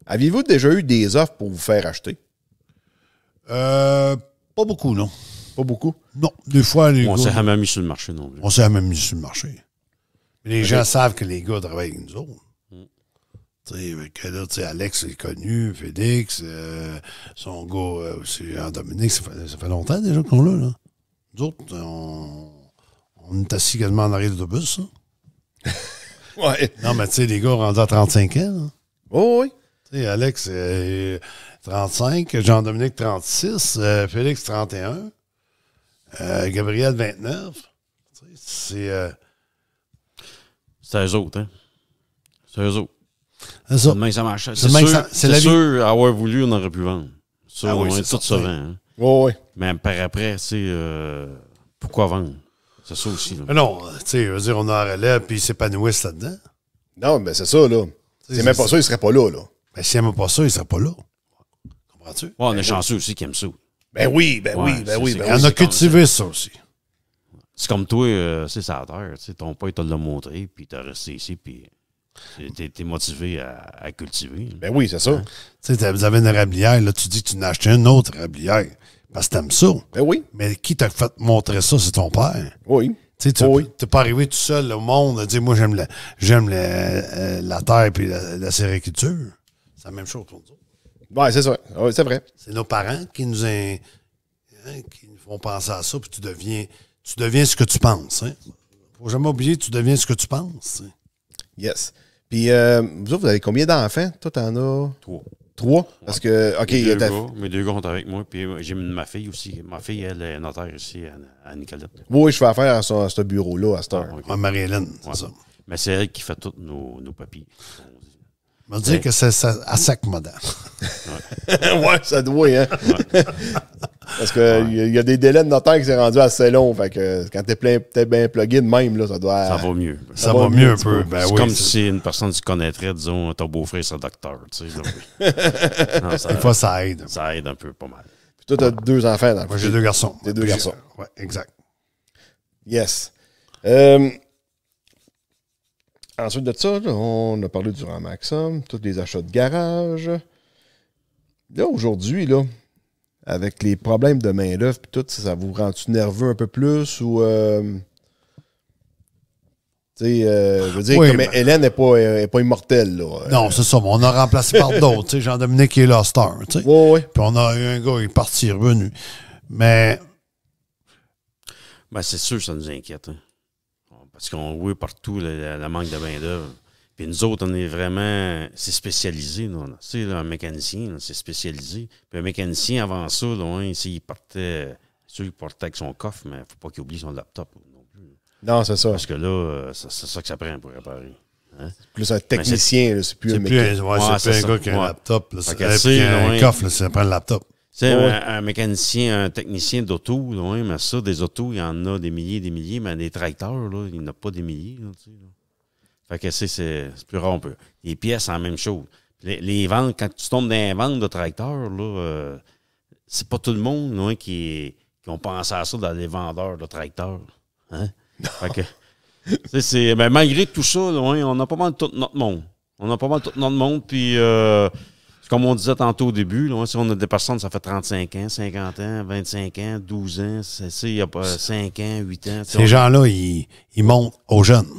Aviez-vous déjà eu des offres pour vous faire acheter? Euh, pas beaucoup, non. Pas beaucoup? Non. Des fois, les on s'est jamais mis sur le marché, non On s'est jamais mis sur le marché. Mais les gens savent que les gars travaillent avec nous autres. Alex est connu, Félix, euh, son gars c'est euh, jean Dominique, ça fait, longtemps déjà qu'on l'a. Là. Nous autres, on, est assis quasiment en arrière bus. (laughs) Ouais. Non, mais tu sais, les gars rendus à 35 ans. Hein. Oh, oui. Tu sais, Alex, 35, euh, Jean-Dominique, 36, euh, Félix, 31, euh, Gabriel, 29. C'est. C'est eux autres, hein? C'est eux autres. C'est ça. ça marche. C'est sûr, c'est sûr avoir voulu, on aurait pu vendre. Sûr, ah oui, on est, tous Hein? Oh, oui. Mais par après, c'est pourquoi vendre? C'est ça aussi. Non, euh, tu sais, veux dire, on un relève puis ils s'épanouissent là-dedans. Non, mais c'est ça, là. C'est même pas ça, ils serait pas là, là. Ben, s'ils n'aime pas ça, ils seraient pas là. Comprends-tu? Ouais, on a est chanceux aussi qu'ils aiment ça. Ben oui, ben oui, ben oui. on ben a cultivé ça aussi. C'est comme toi, euh, c'est ça Tu terre. ton père t'a l'a montré, puis t'as resté ici, puis t'es motivé à, cultiver. Ben oui, c'est ça. Hein? Tu sais, vous avez une rablière, là, tu dis que tu n'achètes une autre rablière. Parce que t'aimes ça. Ben oui. Mais qui t'a fait montrer ça, c'est ton père. Oui. Tu sais, t'es pas arrivé tout seul au monde à dire moi j'aime la euh, la, terre puis la, sériculture. C'est la même chose pour nous. c'est ça. c'est vrai. C'est nos parents hein, qui nous font penser à ça puis tu deviens tu deviens ce que tu penses. Hein? Faut jamais oublier tu deviens ce que tu penses. Hein. Yes. Puis euh, vous vous avez combien d'enfants? Toi, en as? Trois. Trois? Parce que, OK, mes deux, gars, deux avec moi, puis euh, j'ai ma fille aussi. Ma fille, elle est notaire ici à, Nicolette. Oui, je fais affaire à, ce bureau-là, à cette ah, heure. Marie-Hélène, c'est ça. Mais c'est elle qui fait tous nos, nos papiers. On va dire que c'est à sac, madame. (laughs) Ouais. ça doit, hein? (laughs) Parce qu'il y, a des délais de notaire qui s'est rendu assez long. Fait que quand t'es peut-être bien plugin même, là, ça doit. Ça va mieux. Ça, va, mieux un peu. Ben c'est comme si une personne tu connaîtrait, disons, ton beau-frère, c'est un docteur. Tu sais, (laughs) non, ça, fois, ça aide. Ça aide un peu, pas mal. Puis toi, t'as deux enfants Moi, j'ai deux garçons. T'as deux garçons. Ouais, exact. Yes. Euh, ensuite de ça, on a parlé du Ramaxum, tous les achats de garage. Là, aujourd'hui, là, avec les problèmes de main-d'œuvre puis tout, ça vous rend-tu nerveux un peu plus ou. Euh, tu sais, euh, je veux dire, oui, ben- Hélène n'est pas, euh, est pas immortelle. Là. Non, c'est ça, on a remplacé par (laughs) d'autres. Jean-Dominique est là, star. Oui, oui. Puis on a eu un gars, qui est parti, revenu. Mais. Ben, c'est sûr, ça nous inquiète. Hein. Parce qu'on voit partout la manque de main-d'œuvre. Puis nous autres, on est vraiment. C'est spécialisé, là. Tu sais, un mécanicien, c'est spécialisé. Puis un mécanicien, avant ça, là, hein, il partait. Sûr, il portait avec son coffre, mais il ne faut pas qu'il oublie son laptop non plus. Non, c'est ça. Parce que là, c'est euh, ça que ça prend pour réparer. Hein. plus un technicien, c'est plus un mécanicien. C'est plus un, ouais, gars qui a un laptop. Là, c'est un coffre, c'est prend le laptop. C'est un, mécanicien, un technicien d'auto, hein, mais ça, des autos, il y en a des milliers des milliers, mais des tracteurs, là, il n'y en a pas des milliers. Là, fait que c'est plus rare Les pièces, c'est la même chose. Les, ventes, quand tu tombes dans les ventes de tracteurs, là, euh, c'est pas tout le monde hein, qui, qui ont pensé à ça dans les vendeurs de tracteurs. Hein? Fait que, ben, malgré tout ça, hein, on a pas mal tout notre monde. On a pas mal tout notre monde. Puis, euh, comme on disait tantôt au début, là, hein, si on a des personnes, ça fait 35 ans, 50 ans, 25 ans, 12 ans, il y a pas 5 ans, 8 ans. Ces gens-là, ils, ils montent aux jeunes.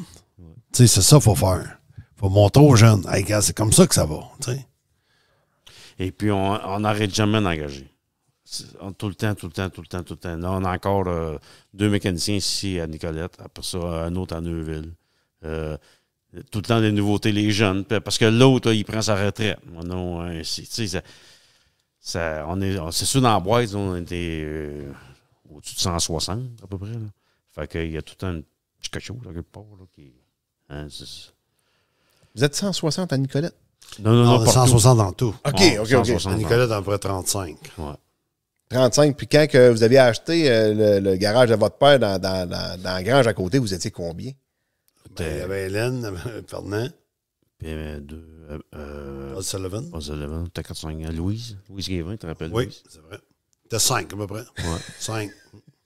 Tu sais, c'est ça qu'il faut faire. faut montrer aux jeunes. Hey, c'est comme ça que ça va. Et puis, on n'arrête jamais d'engager. Tout le temps, tout le temps, tout le temps, tout le temps. Là, on a encore euh, deux mécaniciens ici à Nicolette. Après ça, un autre à Neuville. Euh, tout le temps des nouveautés, les jeunes. Parce que l'autre, il prend sa retraite. Hein, on est, c'est sûr, dans boîte, on était euh, au-dessus de 160 à peu près. il Fait qu'il y a tout le temps quelque chose quelque part, qui, Hein, vous êtes 160 à Nicolette? Non, non, non. 160 ah, en tout. OK, ah, OK, OK. À Nicolette, à peu près 35. 35. Puis quand que vous aviez acheté euh, le, garage de votre père dans, dans, dans, la grange à côté, vous étiez combien? Ben, il y avait Hélène, (laughs) Fernand. Puis euh, deux. Euh, euh Sullivan. Paul Sullivan. T'as 4 Louise. Louise Gévin, tu te rappelles? Oui, c'est vrai. T'as 5 à peu près. Oui. 5.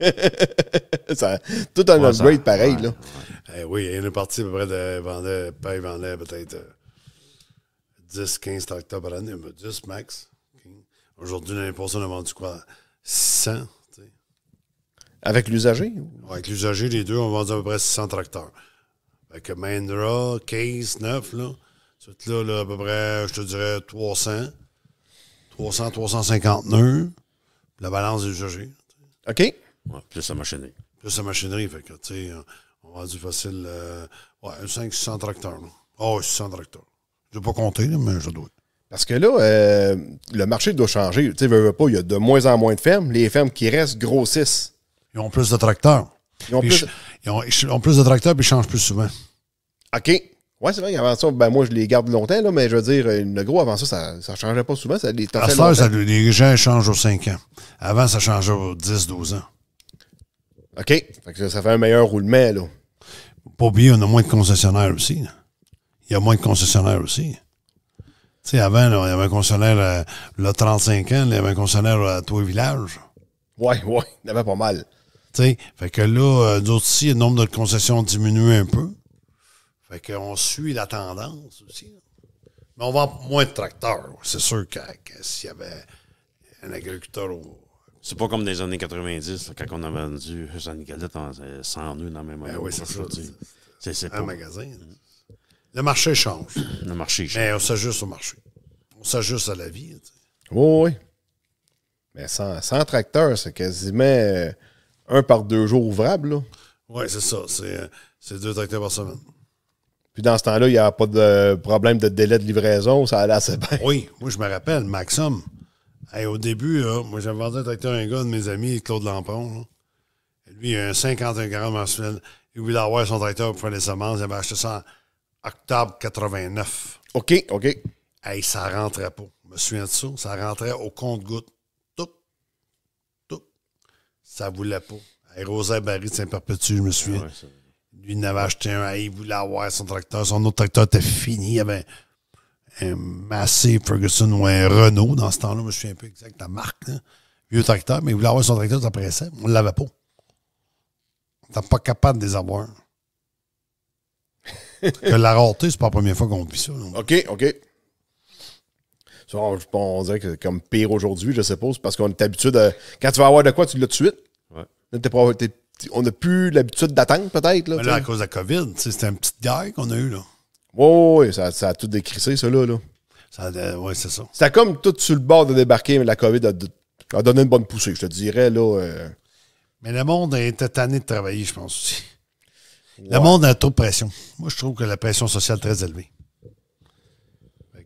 (laughs) tout un upgrade pareil, Oui, là. y Eh oui, il parti à peu près de. Vendait, il vendait peut-être 10, euh, 15 tracteurs par année, mais 10 max. Aujourd'hui, l'année on a vendu quoi 100. Avec l'usager Avec l'usager, les deux, on a vendu à peu près 600 tracteurs. Avec Mandra, 15, 9, là. Tout là, à peu près, je te dirais 300. 300, 350 nœuds. La balance des usagers. OK plus la machinerie. Plus la machinerie, fait que, tu sais, euh, on va du facile, euh, ouais, 500 tracteurs, Ah, Oh, 600 tracteurs. Je ne pas compter, mais je dois. Parce que là, euh, le marché doit changer. Tu sais, pas, il y a de moins en moins de fermes. Les fermes qui restent grossissent. Ils ont plus de tracteurs. Ils ont, plus... Ils ont, plus de tracteurs, puis ils changent plus souvent. OK. Oui, c'est vrai avant ça, ben moi, je les garde longtemps, là, mais je veux dire, euh, le gros, avant ça, ça ne changeait pas souvent. Ça, les, ça, les gens changent aux 5 ans. Avant, ça changeait aux 10, 12 ans. OK. que ça fait un meilleur roulement, là. Pas oublier, on a moins de concessionnaires aussi. Il y a moins de concessionnaires aussi. Tu sais, avant, il y avait un concessionnaire, euh, le 35 ans, il y avait un concessionnaire euh, à tous village. villages. Ouais, ouais, il y avait pas mal. Tu sais, fait que là, d'autres euh, ici, le nombre de concessions diminue un peu. Fait qu'on suit la tendance aussi. Mais on vend moins de tracteurs. C'est sûr que s'il y avait un agriculteur au c'est pas comme dans les années 90, quand on a vendu jean Galette sans 100 nœuds dans le même ben oui, c'est ça. C'est un magasin. Le marché change. (clears throat) Le marché change. Mais on s'ajuste au marché. On s'ajuste à la vie. Oui, oui. Mais sans, tracteur, c'est quasiment euh, un par deux jours ouvrables. Oui, c'est ça. Euh, c'est deux tracteurs par semaine. Puis dans ce temps-là, il n'y a pas de problème de délai de livraison, ça allait assez bien. Oui, moi je me rappelle, Maxum, au début, moi, j'avais vendu un tracteur à un gars de mes amis, Claude Lampon. Lui, il a un 51 grammes mensuel. Il voulait avoir son tracteur pour faire les semences. Il avait acheté ça en octobre 89. OK, OK. Et ça rentrait pas. Je me souviens de ça. Ça rentrait au compte-goutte. Tout. Tout. Ça voulait pas. Hey, Barry de Saint-Perpétue, je me souviens. Ah Lui, il n'avait avait acheté un. il voulait avoir son tracteur. Son autre tracteur était fini. Il avait un Massey, Ferguson ou un Renault dans ce temps-là. Je suis un peu exact la marque. Vieux tracteur, mais il voulait avoir son tracteur, ça pressait. On ne l'avait pas. On n'était pas capable de les avoir. (laughs) que la rareté, c'est pas la première fois qu'on vit ça. OK, OK. on, dirait que c'est comme pire aujourd'hui, je suppose, parce qu'on est habitué de. Quand tu vas avoir de quoi, tu l'as tout de suite. on n'a plus l'habitude d'attendre, peut-être. Là, à cause de la COVID, c'était une petite guerre qu'on a eue. Là. Oui, ça, a tout décrissé, ça, là. là. Euh, c'est ça. C'était comme tout sur le bord de débarquer, mais la COVID a, donné une bonne poussée, je te dirais, là. Euh. Mais le monde était tanné de travailler, je pense aussi. Le monde a trop de pression. Moi, je trouve que la pression sociale est très élevée.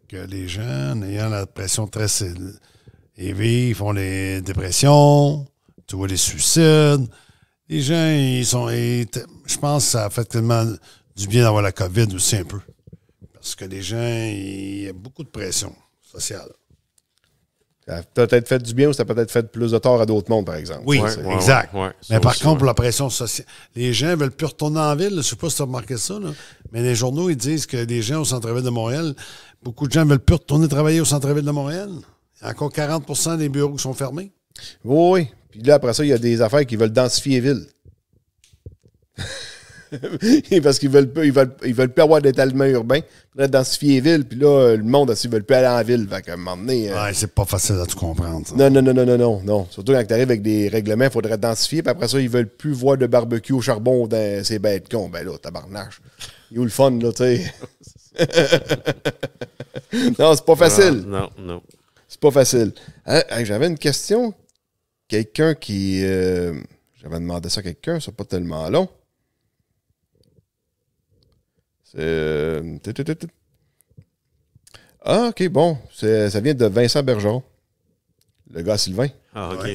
que les gens, ayant la pression très élevée, ils font les dépressions, tu vois les suicides. Les gens, ils sont. je pense que ça a fait tellement du bien d'avoir la COVID aussi un peu. Parce que les gens, il y a beaucoup de pression sociale. Ça a peut-être fait du bien ou ça a peut-être fait plus de tort à d'autres mondes, par exemple. Oui, exact. mais par contre, la pression sociale, les gens veulent plus retourner en ville. Je ne sais pas si tu as remarqué ça, là. mais les journaux, ils disent que les gens au centre-ville de Montréal, beaucoup de gens veulent plus retourner travailler au centre-ville de Montréal. encore 40 des bureaux sont fermés. Oui, oui. Puis là, après ça, il y a des affaires qui veulent densifier ville. (laughs) parce qu'ils veulent, ils veulent, ils veulent plus avoir d'étalement urbain. il faudrait densifier les puis là, le monde, ils veulent plus aller en ville. va un euh, c'est pas facile à tout comprendre. Non, non, non, non, non, non, Surtout quand tu arrives avec des règlements, il faudrait densifier, puis après ça, ils veulent plus voir de barbecue au charbon dans ces bêtes cons. Ben là, tabarnache. Il où le fun, là, tu sais? (laughs) non, c'est pas facile. Non, non. C'est pas facile. Hein, j'avais une question. Quelqu'un qui. Euh, j'avais demandé ça à quelqu'un, c'est pas tellement long. C'est. Euh, ah, OK, bon. Ça vient de Vincent Bergeron, le gars Sylvain. Ah, OK.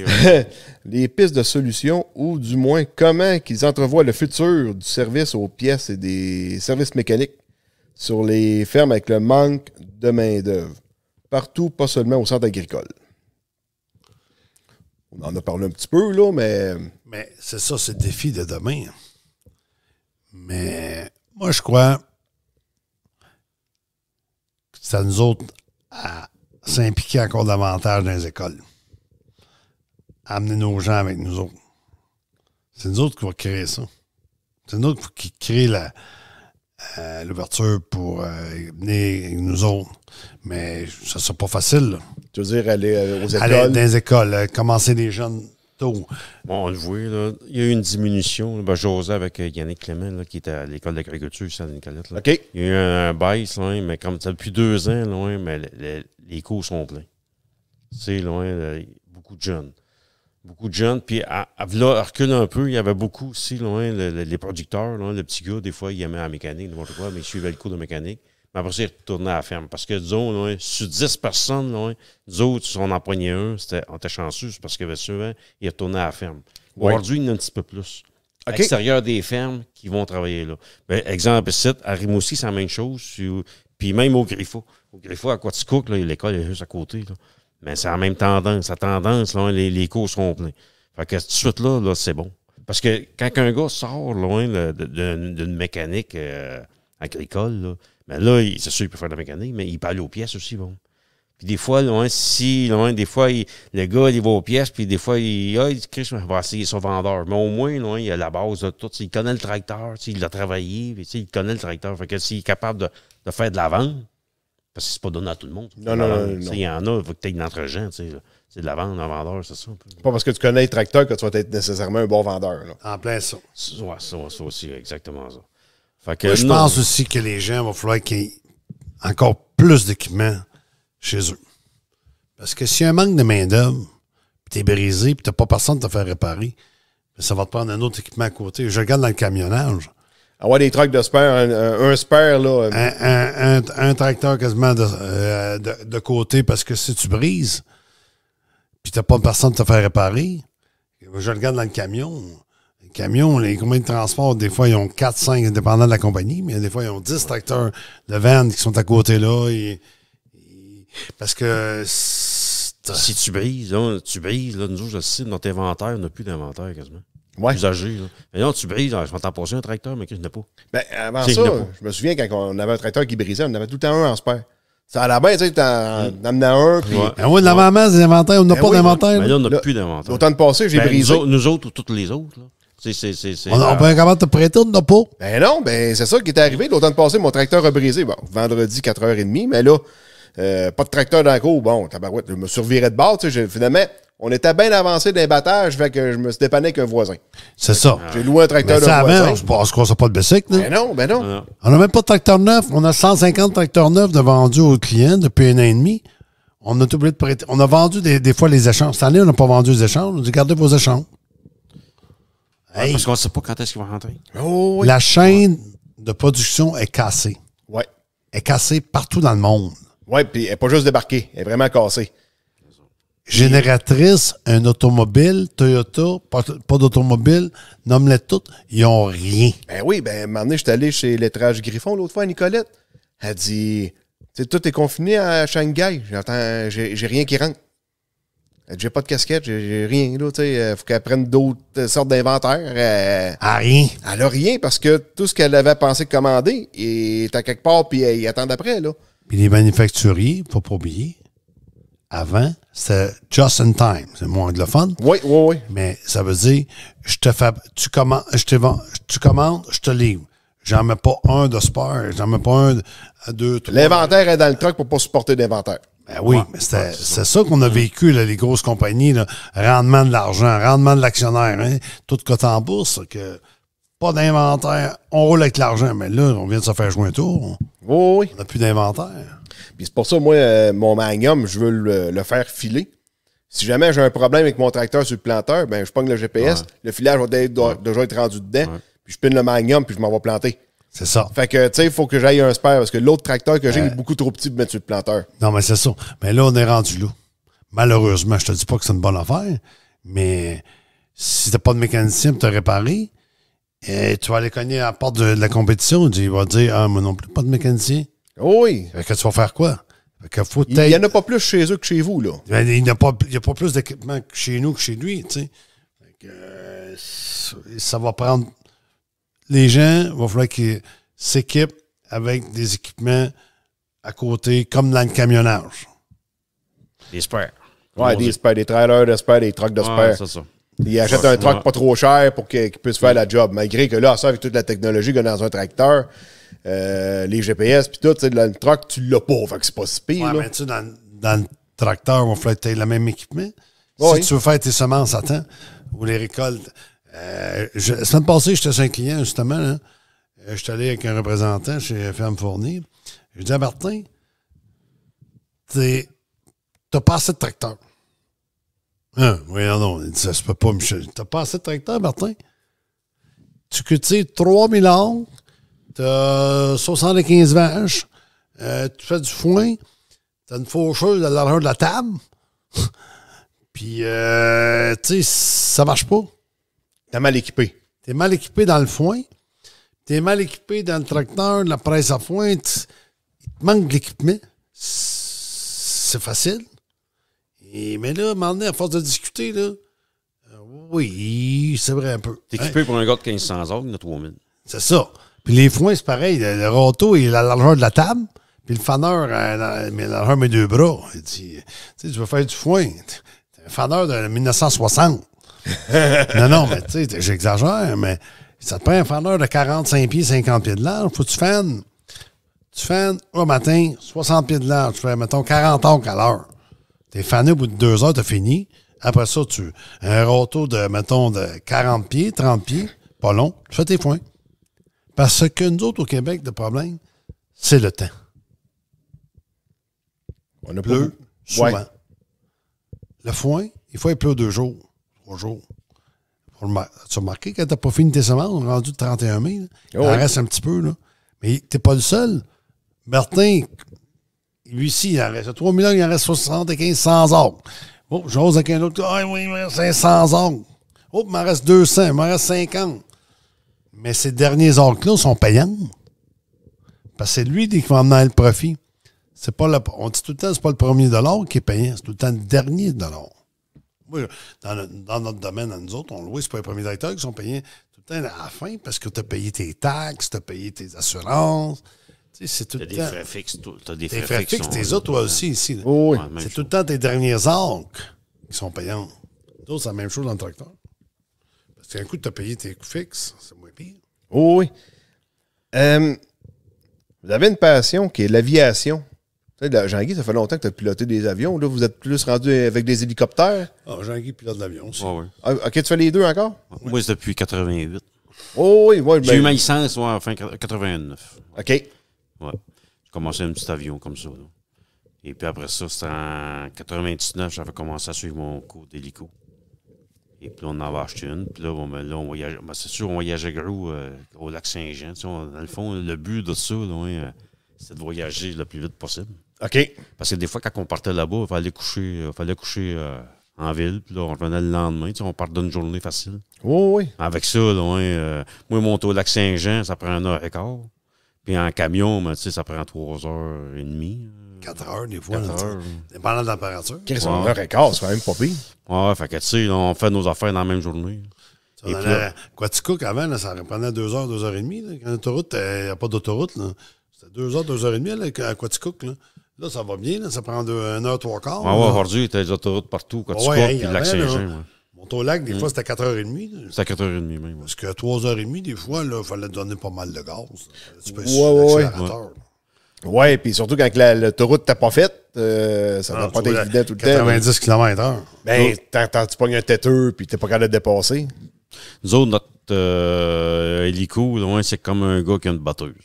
(laughs) les pistes de solutions, ou du moins comment qu'ils entrevoient le futur du service aux pièces et des services mécaniques sur les fermes avec le manque de main-d'œuvre. Partout, pas seulement au centre agricole. On en a parlé un petit peu, là, mais. Mais c'est ça, c'est défi de demain. Mais moi, je crois que c'est nous autres à s'impliquer encore davantage dans les écoles. amener nos gens avec nous autres. C'est nous autres qui va créer ça. C'est nous autres qui crée euh, l'ouverture pour amener euh, venir nous autres. Mais ça ne sera pas facile. Tu veux dire aller euh, aux écoles? Aller dans les écoles, commencer des jeunes Bon, on le voit, il y a eu une diminution. Ben, J'osais avec euh, Yannick Clément, qui était à l'école d'agriculture Il y a eu un, baisse, mais comme ça, depuis deux ans, mais les, cours sont pleins. C'est loin, beaucoup de jeunes. Beaucoup de jeunes. Puis, à, à recule un peu, il y avait beaucoup aussi, loin, les producteurs. le petit gars, des fois, il aimait la mécanique, n'importe quoi, mais il suivait le cours de mécanique. Mais après ça, il à la ferme. Parce que disons, là, sur 10 personnes, disons, nous si on en prenait un, on était chanceux, parce que souvent, hein, il retournait à la ferme. Aujourd'hui, il y en a un petit peu plus. Okay. À l'extérieur des fermes qui vont travailler là. Ben, exemple, c'est à Rimoussi, c'est la même chose. Puis même au Griffo. Au Griffo, à Quaticook, l'école est juste à côté. Là. Mais c'est la même tendance. La tendance, les, les, cours seront pleins. Fait que tout de suite, là, c'est bon. Parce que quand un gars sort loin d'une mécanique euh, agricole, mais là, c'est sûr qu'il peut faire de la mécanique, mais il peut aller aux pièces aussi, bon. Puis des fois, loin, si, loin, des fois, il, le gars, il va aux pièces, puis des fois, il, ah, il Chris, va essayer son vendeur. Mais au moins, loin, il a la base de tout. Il connaît le tracteur, il l'a travaillé, il connaît le tracteur. Fait que s'il est capable de, faire de la vente, parce que c'est pas donné à tout le monde. Non, non, non, Il y en a, il faut que tu aies entre gens, tu C'est de la vente, un vendeur, c'est ça. Pas parce que tu connais le tracteur que tu vas être nécessairement un bon vendeur. En plein ça. Ouais, ça, ça aussi, exactement ça je pense aussi que les gens vont falloir qu'ils aient encore plus d'équipement chez eux. Parce que s'il y a un manque de main-d'œuvre, puis t'es brisé, puis t'as pas personne de te faire réparer, ben, ça va te prendre un autre équipement à côté. Je regarde dans le camionnage. avoir ah des trucks de spare, un, spare, là. Un, tracteur quasiment euh, de, côté parce que si tu brises, puis t'as pas personne de te faire réparer, je regarde dans le camion, camions, les combien de transports des fois, ils ont 4, 5, indépendants de la compagnie, mais des fois, ils ont 10 tracteurs de vannes qui sont à côté là. Et, parce que si tu brises, hein, tu brises, là, nous autres, je notre inventaire, on n'a plus d'inventaire quasiment. Ouais. Usagé, Mais non, tu brises, je m'entends passer un tracteur, mais que je n'ai pas. Ben, avant ça, je me souviens quand on avait un tracteur qui brisait, on en avait tout le temps un en spare. Ça la bien, tu sais, t'en amenais un. Puis... Ouais. Ben oui, de la masse des inventaires, on n'a ben pas d'inventaire. Mais ben là, on n'a plus d'inventaire. Autant de passer, j'ai brisé. Nous autres, ou toutes les autres, là on peut pas de te prêter, de n'a Ben non, ben c'est ça qui est arrivé. de passer, mon tracteur a brisé. Bon, vendredi, 4h30, mais là, euh, pas de tracteur dans la cour. Bon, tabarouette, je me survirais de bord. Finalement, on était bien avancé d'un battage, fait que je me dépannais qu'un avec un voisin. C'est ça. J'ai loué un tracteur de voisin. on se pas de bicycle. Hein. Ben non, ben non. On n'a même pas de tracteur neuf. On a 150 tracteurs neufs de vendus aux clients depuis un an et demi. On a oublié de prêter. On a vendu des, des fois les échanges. Cette année, on n'a pas vendu les échanges. On a dit, gardez vos échanges. Parce qu'on ne sait pas quand est-ce qu'ils vont rentrer. Oh, La chaîne de production est cassée. Ouais. Elle est cassée partout dans le monde. Oui, puis elle n'est pas juste débarquée, elle est vraiment cassée. Génératrice, un automobile, Toyota, pas, d'automobile, nomme-les toutes, ils ont rien. Ben oui, ben, un je j'étais allé chez l'étrage Griffon l'autre fois à Nicolette. Elle dit, tu tout est confiné à Shanghai, j'ai rien qui rentre. J'ai pas de casquette, j'ai rien. Là, il euh, faut qu'elle prenne d'autres euh, sortes d'inventaires. À euh, ah, rien. Elle a rien parce que tout ce qu'elle avait pensé commander est à quelque part, puis elle attend d'après. Là. Puis les manufacturiers, faut pas oublier, avant, c'était just in time. C'est moins anglophone. Oui, oui, oui. Mais ça veut dire, je te fais, tu commandes, je te vends, tu commandes, je te livre. J'en mets pas un de sport, j'en mets pas un, deux, trois. L'inventaire est dans le truc pour pas supporter d'inventaire. Ben oui, c'est ça, qu'on a mm-hmm. vécu, les grosses compagnies, rendement de l'argent, rendement de l'actionnaire, hein. tout côté en bourse, que pas d'inventaire, on roule avec l'argent, mais là, on vient de se faire jouer un tour. oui. On n'a plus d'inventaire. c'est pour ça, moi, euh, mon magnum, je veux le, faire filer. Si jamais j'ai un problème avec mon tracteur sur le planteur, ben je pogne le GPS, le filage va déjà être rendu dedans, puis je pine le magnum, puis je m'en vais planter. C'est ça. Fait que, tu sais, il faut que j'aille un spare parce que l'autre tracteur que j'ai est euh, beaucoup trop petit pour mettre sur le planteur. Non, mais c'est ça. Mais là, on est rendu loup Malheureusement, je te dis pas que c'est une bonne affaire, mais si t'as pas de mécanicien pour te réparer, et eh, tu vas aller cogner à la porte de, la compétition, il va dire Ah, moi non plus, pas de mécanicien. Oui. Fait que tu vas faire quoi? que faut il y en a pas plus chez eux que chez vous, là. Ben, il n'y a, pas plus d'équipement chez nous que chez lui, tu sais. Euh, ça va prendre les gens, il va falloir qu'ils s'équipent avec des équipements à côté, comme dans le camionnage. Des spares. Ouais, des spares, des trailers de spares, des trucks de spares. Ils achètent un truck pas trop cher pour qu'ils puissent faire la job. Malgré que là, ça, avec toute la technologie y a dans un tracteur, euh, les GPS puis tout, dans le truck, tu l'as pas. Fait que c'est pas si pire. Ouais, mais tu dans, dans le tracteur, il va falloir que tu aies le même équipement. Si tu veux faire tes semences à temps ou les récoltes, euh, je, la semaine passée, j'étais un client, justement. Là. Euh, je suis allé avec un représentant chez Ferme Fournier. Je dis à Martin, t'as pas assez de tracteur. Hein, oui, non, non. ça se peut pas, Michel. T'as pas assez de tracteur, Martin? Tu cultives 3000 ans, t'as 75 vaches, euh, tu fais du foin, t'as une faucheuse à l'arrière de la table. (laughs) Puis, tu sais, ça marche pas. T'es mal équipé. T'es mal équipé dans le foin. T'es mal équipé dans le tracteur, la presse à foin. Il te manque de l'équipement. C'est facile. Et, mais là, à un moment donné, à force de discuter, là, euh, oui, c'est vrai un peu. T'es hein? équipé pour un gars de 1500 autres, notre woman. C'est ça. Puis les foins, c'est pareil. Le, le râteau, il a la largeur de la table. Puis le faneur, euh, mais la largeur de mes deux bras. Il dit, tu veux faire du foin. un faneur de 1960. (laughs) non, non, mais tu sais, j'exagère, mais ça te prend un fendeur de 45 pieds, 50 pieds de large. Faut que tu fennes. Tu fennes au matin, 60 pieds de large. Tu fais, mettons, 40 ans à l'heure. T'es fané au bout de deux heures, t'as fini. Après ça, tu un roteau de, mettons, de 40 pieds, 30 pieds, pas long, tu fais tes points. Parce que nous autres, au Québec, le problème, c'est le temps. On a pleut souvent. Le foin, il faut il pleut deux jours. Bonjour. Pour tu as remarqué que tu pas fini tes semences, rendu de 31 000. il en reste un petit peu. Là. Mais tu n'es pas le seul. Martin, lui aussi, il en reste 3 ans, il en reste 75, 100 autres. Bon, j'ose avec un autre. Ah oui, 500 autres. Oh, il m'en reste 200, il m'en reste 50. Mais ces derniers orques-là sont payants. Parce que c'est lui qui va emmener le profit. on dit tout le temps, que ce n'est pas le premier dollar qui est payant, c'est tout le temps le dernier dollar dans, notre domaine, nous autres, on loue c'est pas les premiers directeurs qui sont payés tout le temps à la fin parce que tu as payé tes taxes, tu as payé tes assurances. Tu as des frais fixes, tu as des frais, fixes. Tes autres, toi aussi, ici. oui, c'est tout le temps tes derniers arcs qui sont payants D'autres, c'est la même chose dans le tracteur. Parce qu'un coup, tu as payé tes coûts fixes, c'est moins pire. Oh, oui. Euh, vous avez une passion qui est l'aviation. Jean-Guy, ça fait longtemps que tu as piloté des avions. Là, vous êtes plus rendu avec des hélicoptères. Ah, Jean-Guy pilote l'avion aussi. Ah, OK, tu fais les deux encore? Moi, c'est depuis 88. Oh, oui, oui. J'ai eu ben- ma licence en fin 89. OK. Ouais. J'ai commencé un petit avion comme ça. Et puis après ça, c'était en 99, j'avais commencé à suivre mon cours d'hélico. Et puis on en avait acheté une. Puis là, ben on, là, voyageait. Ben, c'est sûr, on voyageait gros euh, au lac Saint-Jean. dans le fond, le but de ça, euh, c'est de voyager le plus vite possible. OK. Parce que des fois, quand on partait là-bas, il fallait coucher, euh, fallait coucher euh, en ville. Puis là, on revenait le lendemain. Tu sais, on part d'une journée facile. Oui, oui. Avec ça, là, euh, moi, monter au lac Saint-Jean, ça prend un heure et quart. Puis en camion, ben, tu sais, ça prend trois heures et demie. Quatre heures, des fois. Quatre heures. Dépendant de la température. Quatre et quart, c'est quand même pas pire. Ouais, fait que, tu sais, on fait nos affaires dans la même journée. et avant, ça prenait deux heures, deux heures et demie. Quand l'autoroute, il n'y a pas d'autoroute. C'était deux heures, deux heures et demie à Quaticook. Là, ça va bien, ça prend deux, un heure, trois quarts. Ah ouais, aujourd'hui, t'as des autoroutes partout quand tu cours, puis le lac Saint-Jean. de lac des fois, mm. c'était à 4h30. C'était à 4h30 même. Parce que 3h30, des fois, il fallait donner pas mal de gaz. Tu peux ouais, oui, puis surtout quand l'autoroute t'as pas faite, euh, ça ah, va pas été évident tout le temps. 90 km/h. Ben, que tu pognes un têteux, puis t'es pas capable de dépasser. Nous autres, notre euh, hélico, c'est comme un gars qui a une batteuse.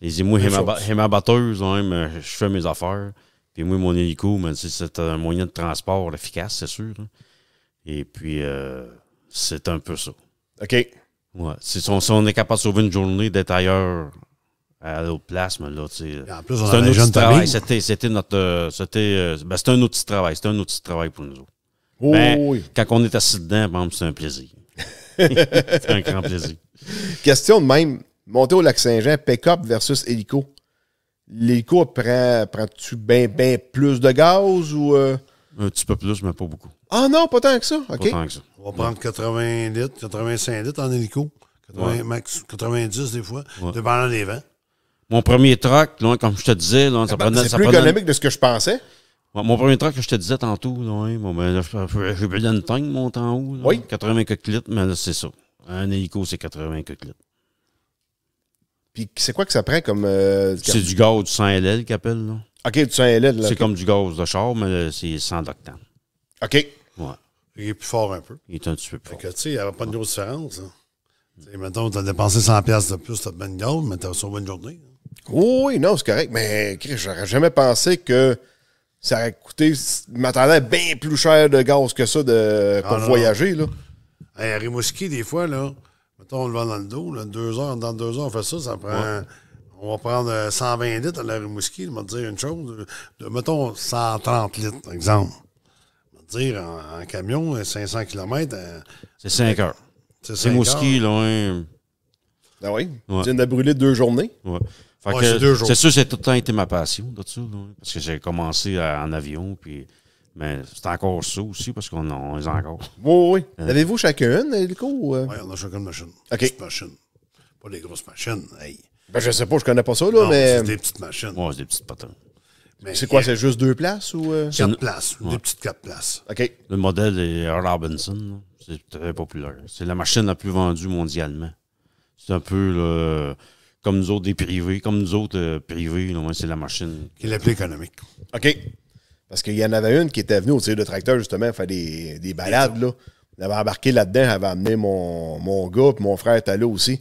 Les émous hémabatteuses, même, hein, je fais mes affaires. Puis moi, mon hélico, c'est un moyen de transport efficace, c'est sûr. Hein. Et puis, euh, c'est un peu ça. OK. Ouais. Si on, est capable de sauver une journée d'être ailleurs à l'autre place, mais là, tu sais. En un outil de travail. C'était notre. Euh, c'était. Euh, ben, c'était un outil de travail. C'était un outil de travail pour nous ben, oui. Quand on est assis dedans, c'est un plaisir. (laughs) c'est un grand plaisir. Question de même. Monter au Lac-Saint-Jean, pick-up versus hélico. L'hélico prend, prends-tu bien plus de gaz ou. Un petit peu plus, mais pas beaucoup. Ah non, pas tant que ça. Pas tant que ça. On va prendre 80 litres, 85 litres en hélico. 80, max 90 des fois, dépendant des vents. Mon premier truck, là, comme je te disais, là, ça ben, C'est plus économique de ce que je pensais. mon premier truck que je te disais tantôt, là, bon, ben, j'ai une tank, montant en haut. oui. 80 litres, mais là, c'est ça. Un hélico, c'est 80 litres c'est quoi que ça prend comme. Euh, c'est du gaz du 100 LL qu'ils appelle, là. OK, du saint LL, là. C'est comme du gaz de char, mais euh, c'est 100 d'octane. OK. Ouais. Il est plus fort un peu. Il est un petit peu plus fait fort. tu sais, il n'y avait pas de grosse différence. Hein. Mettons, tu as dépensé 100$ de plus, tu as de bonne gaz, mais tu as une une journée. Hein. Oui, non, c'est correct. Mais j'aurais jamais pensé que ça aurait coûté. m'attendais bien plus cher de gaz que ça de, ah, pour voyager, là. Hey, à Rimouski, des fois, là, mettons, on le vend dans le dos, là, deux heures, dans deux heures, on fait ça, ça prend. On va prendre 120 euh, litres à la Rimouski, on va dire une chose. Euh, de, mettons 130 litres, par exemple. On va te dire en, camion, 500 euh, km. C'est 5 heures. C'est Rimouski, heures. là. Ah ben oui? Ouais. Tu viens de brûler deux journées? Ouais, c'est sûr, c'est tout le temps été ma passion, de parce que j'ai commencé en avion, puis mais c'est encore ça aussi parce qu'on en les a encore. Oui, oui. Euh. Avez-vous chacune, coup? Oui, euh? on a chacune machine. OK. Petite machine. Pas des grosses machines. Hey. Ben, je sais pas, je connais pas ça, là, mais. C'est des petites machines. Oui, c'est des petites patins. C'est quoi, c'est juste deux places ou. Euh? Quatre places, des petites quatre places. OK. Le modèle est Robinson. C'est très populaire. C'est la machine la plus vendue mondialement. C'est un peu comme nous autres des privés, comme nous autres euh, privés, c'est la machine. Qui est la plus économique. OK. Parce qu'il y en avait une qui était venue au tir de tracteur, justement, faire des, des balades, là. Elle avait embarqué là-dedans, elle avait amené mon, mon gars, puis mon frère était là aussi.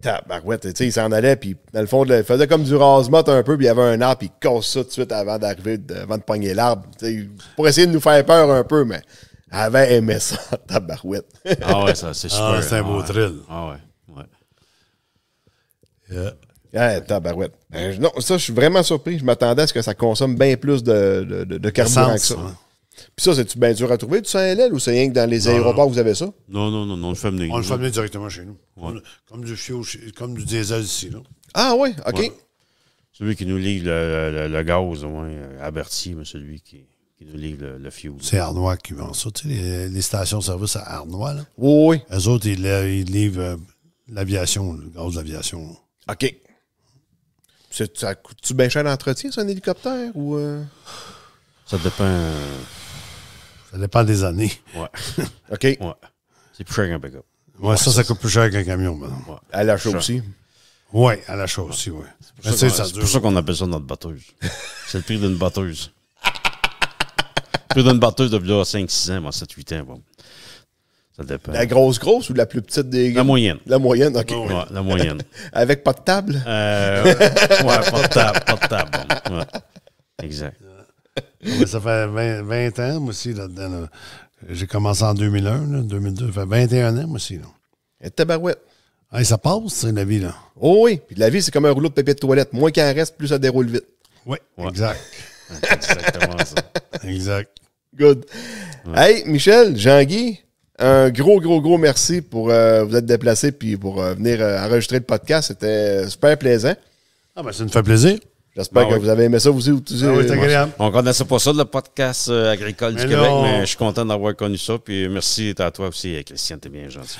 Tabarouette, tu sais, il s'en allait, puis dans le fond, il faisait comme du rasement un peu, puis il y avait un arbre, puis il casse ça tout de suite avant d'arriver, avant de pogner l'arbre, pour essayer de nous faire peur un peu, mais elle avait aimé ça, (laughs) tabarouette. ah ouais, ça, c'est ah super. Ah, c'est un beau ah Ah ouais, ouais. Ah, tabarouette. Euh, non, ça, je suis vraiment surpris. Je m'attendais à ce que ça consomme bien plus de, de, carburant que ça. Puis ça, c'est-tu bien dur à trouver du 100LL ou c'est rien que dans les aéroports, vous avez ça? Non, non, non, non, on le fait amener. On le fait amener directement chez nous. Comme, du fio, comme du diesel ici. Là. Ah oui, OK. Celui qui nous livre le, le, gaz, à Berthier, euh, mais celui qui, qui nous livre le, fioul. C'est Arnois qui vend ça, tu sais, les, les stations-service à Arnois. Là. Oui, oui. Eux autres, ils, euh, ils livrent l'aviation, le gaz de l'aviation. OK. Ça coûte-tu bien cher l'entretien, c'est un hélicoptère ou. Euh? Ça dépend. Euh, ça dépend des années. Ouais. (laughs) OK. Ouais. C'est plus cher qu'un backup. up Ouais, ça, ça, coûte plus cher qu'un camion, maintenant. Ben. À l'achat aussi. Oui, à l'achat aussi, oui. C'est pour, ça, ça qu'on appelle ça notre batteuse. c'est le prix d'une batteuse. (laughs) le prix d'une batteuse de 5-6 ans, 7-8 ans. Bon. Ça dépend. La grosse grosse ou la plus petite des La moyenne. La moyenne, OK. la moyenne. (laughs) Avec pas de table? Euh, pas de table, pas de table. Exact. ça fait 20, ans, moi aussi, là-dedans. J'ai commencé en 2001, 2002. Ça fait 21 ans, moi aussi. Là. Et tabarouette. Hey, ah, ça passe, c'est la vie, là. Oh oui, puis la vie, c'est comme un rouleau de papier de toilette. Moins qu'il reste, plus ça déroule vite. Oui, ouais. exact. (laughs) exactement ça. Exact. Good. Hey, Michel, Jean-Guy, un gros, gros, gros merci pour euh, vous être déplacé puis pour euh, venir euh, enregistrer le podcast. C'était super plaisant. Ah ben, ça nous fait plaisir. J'espère ben que vous avez aimé ça aussi. Ah oui, c'est agréable. On connaissait pas ça, le podcast agricole du Québec, mais je suis content d'avoir connu ça. Puis merci à toi aussi, Christian, t'es bien gentil.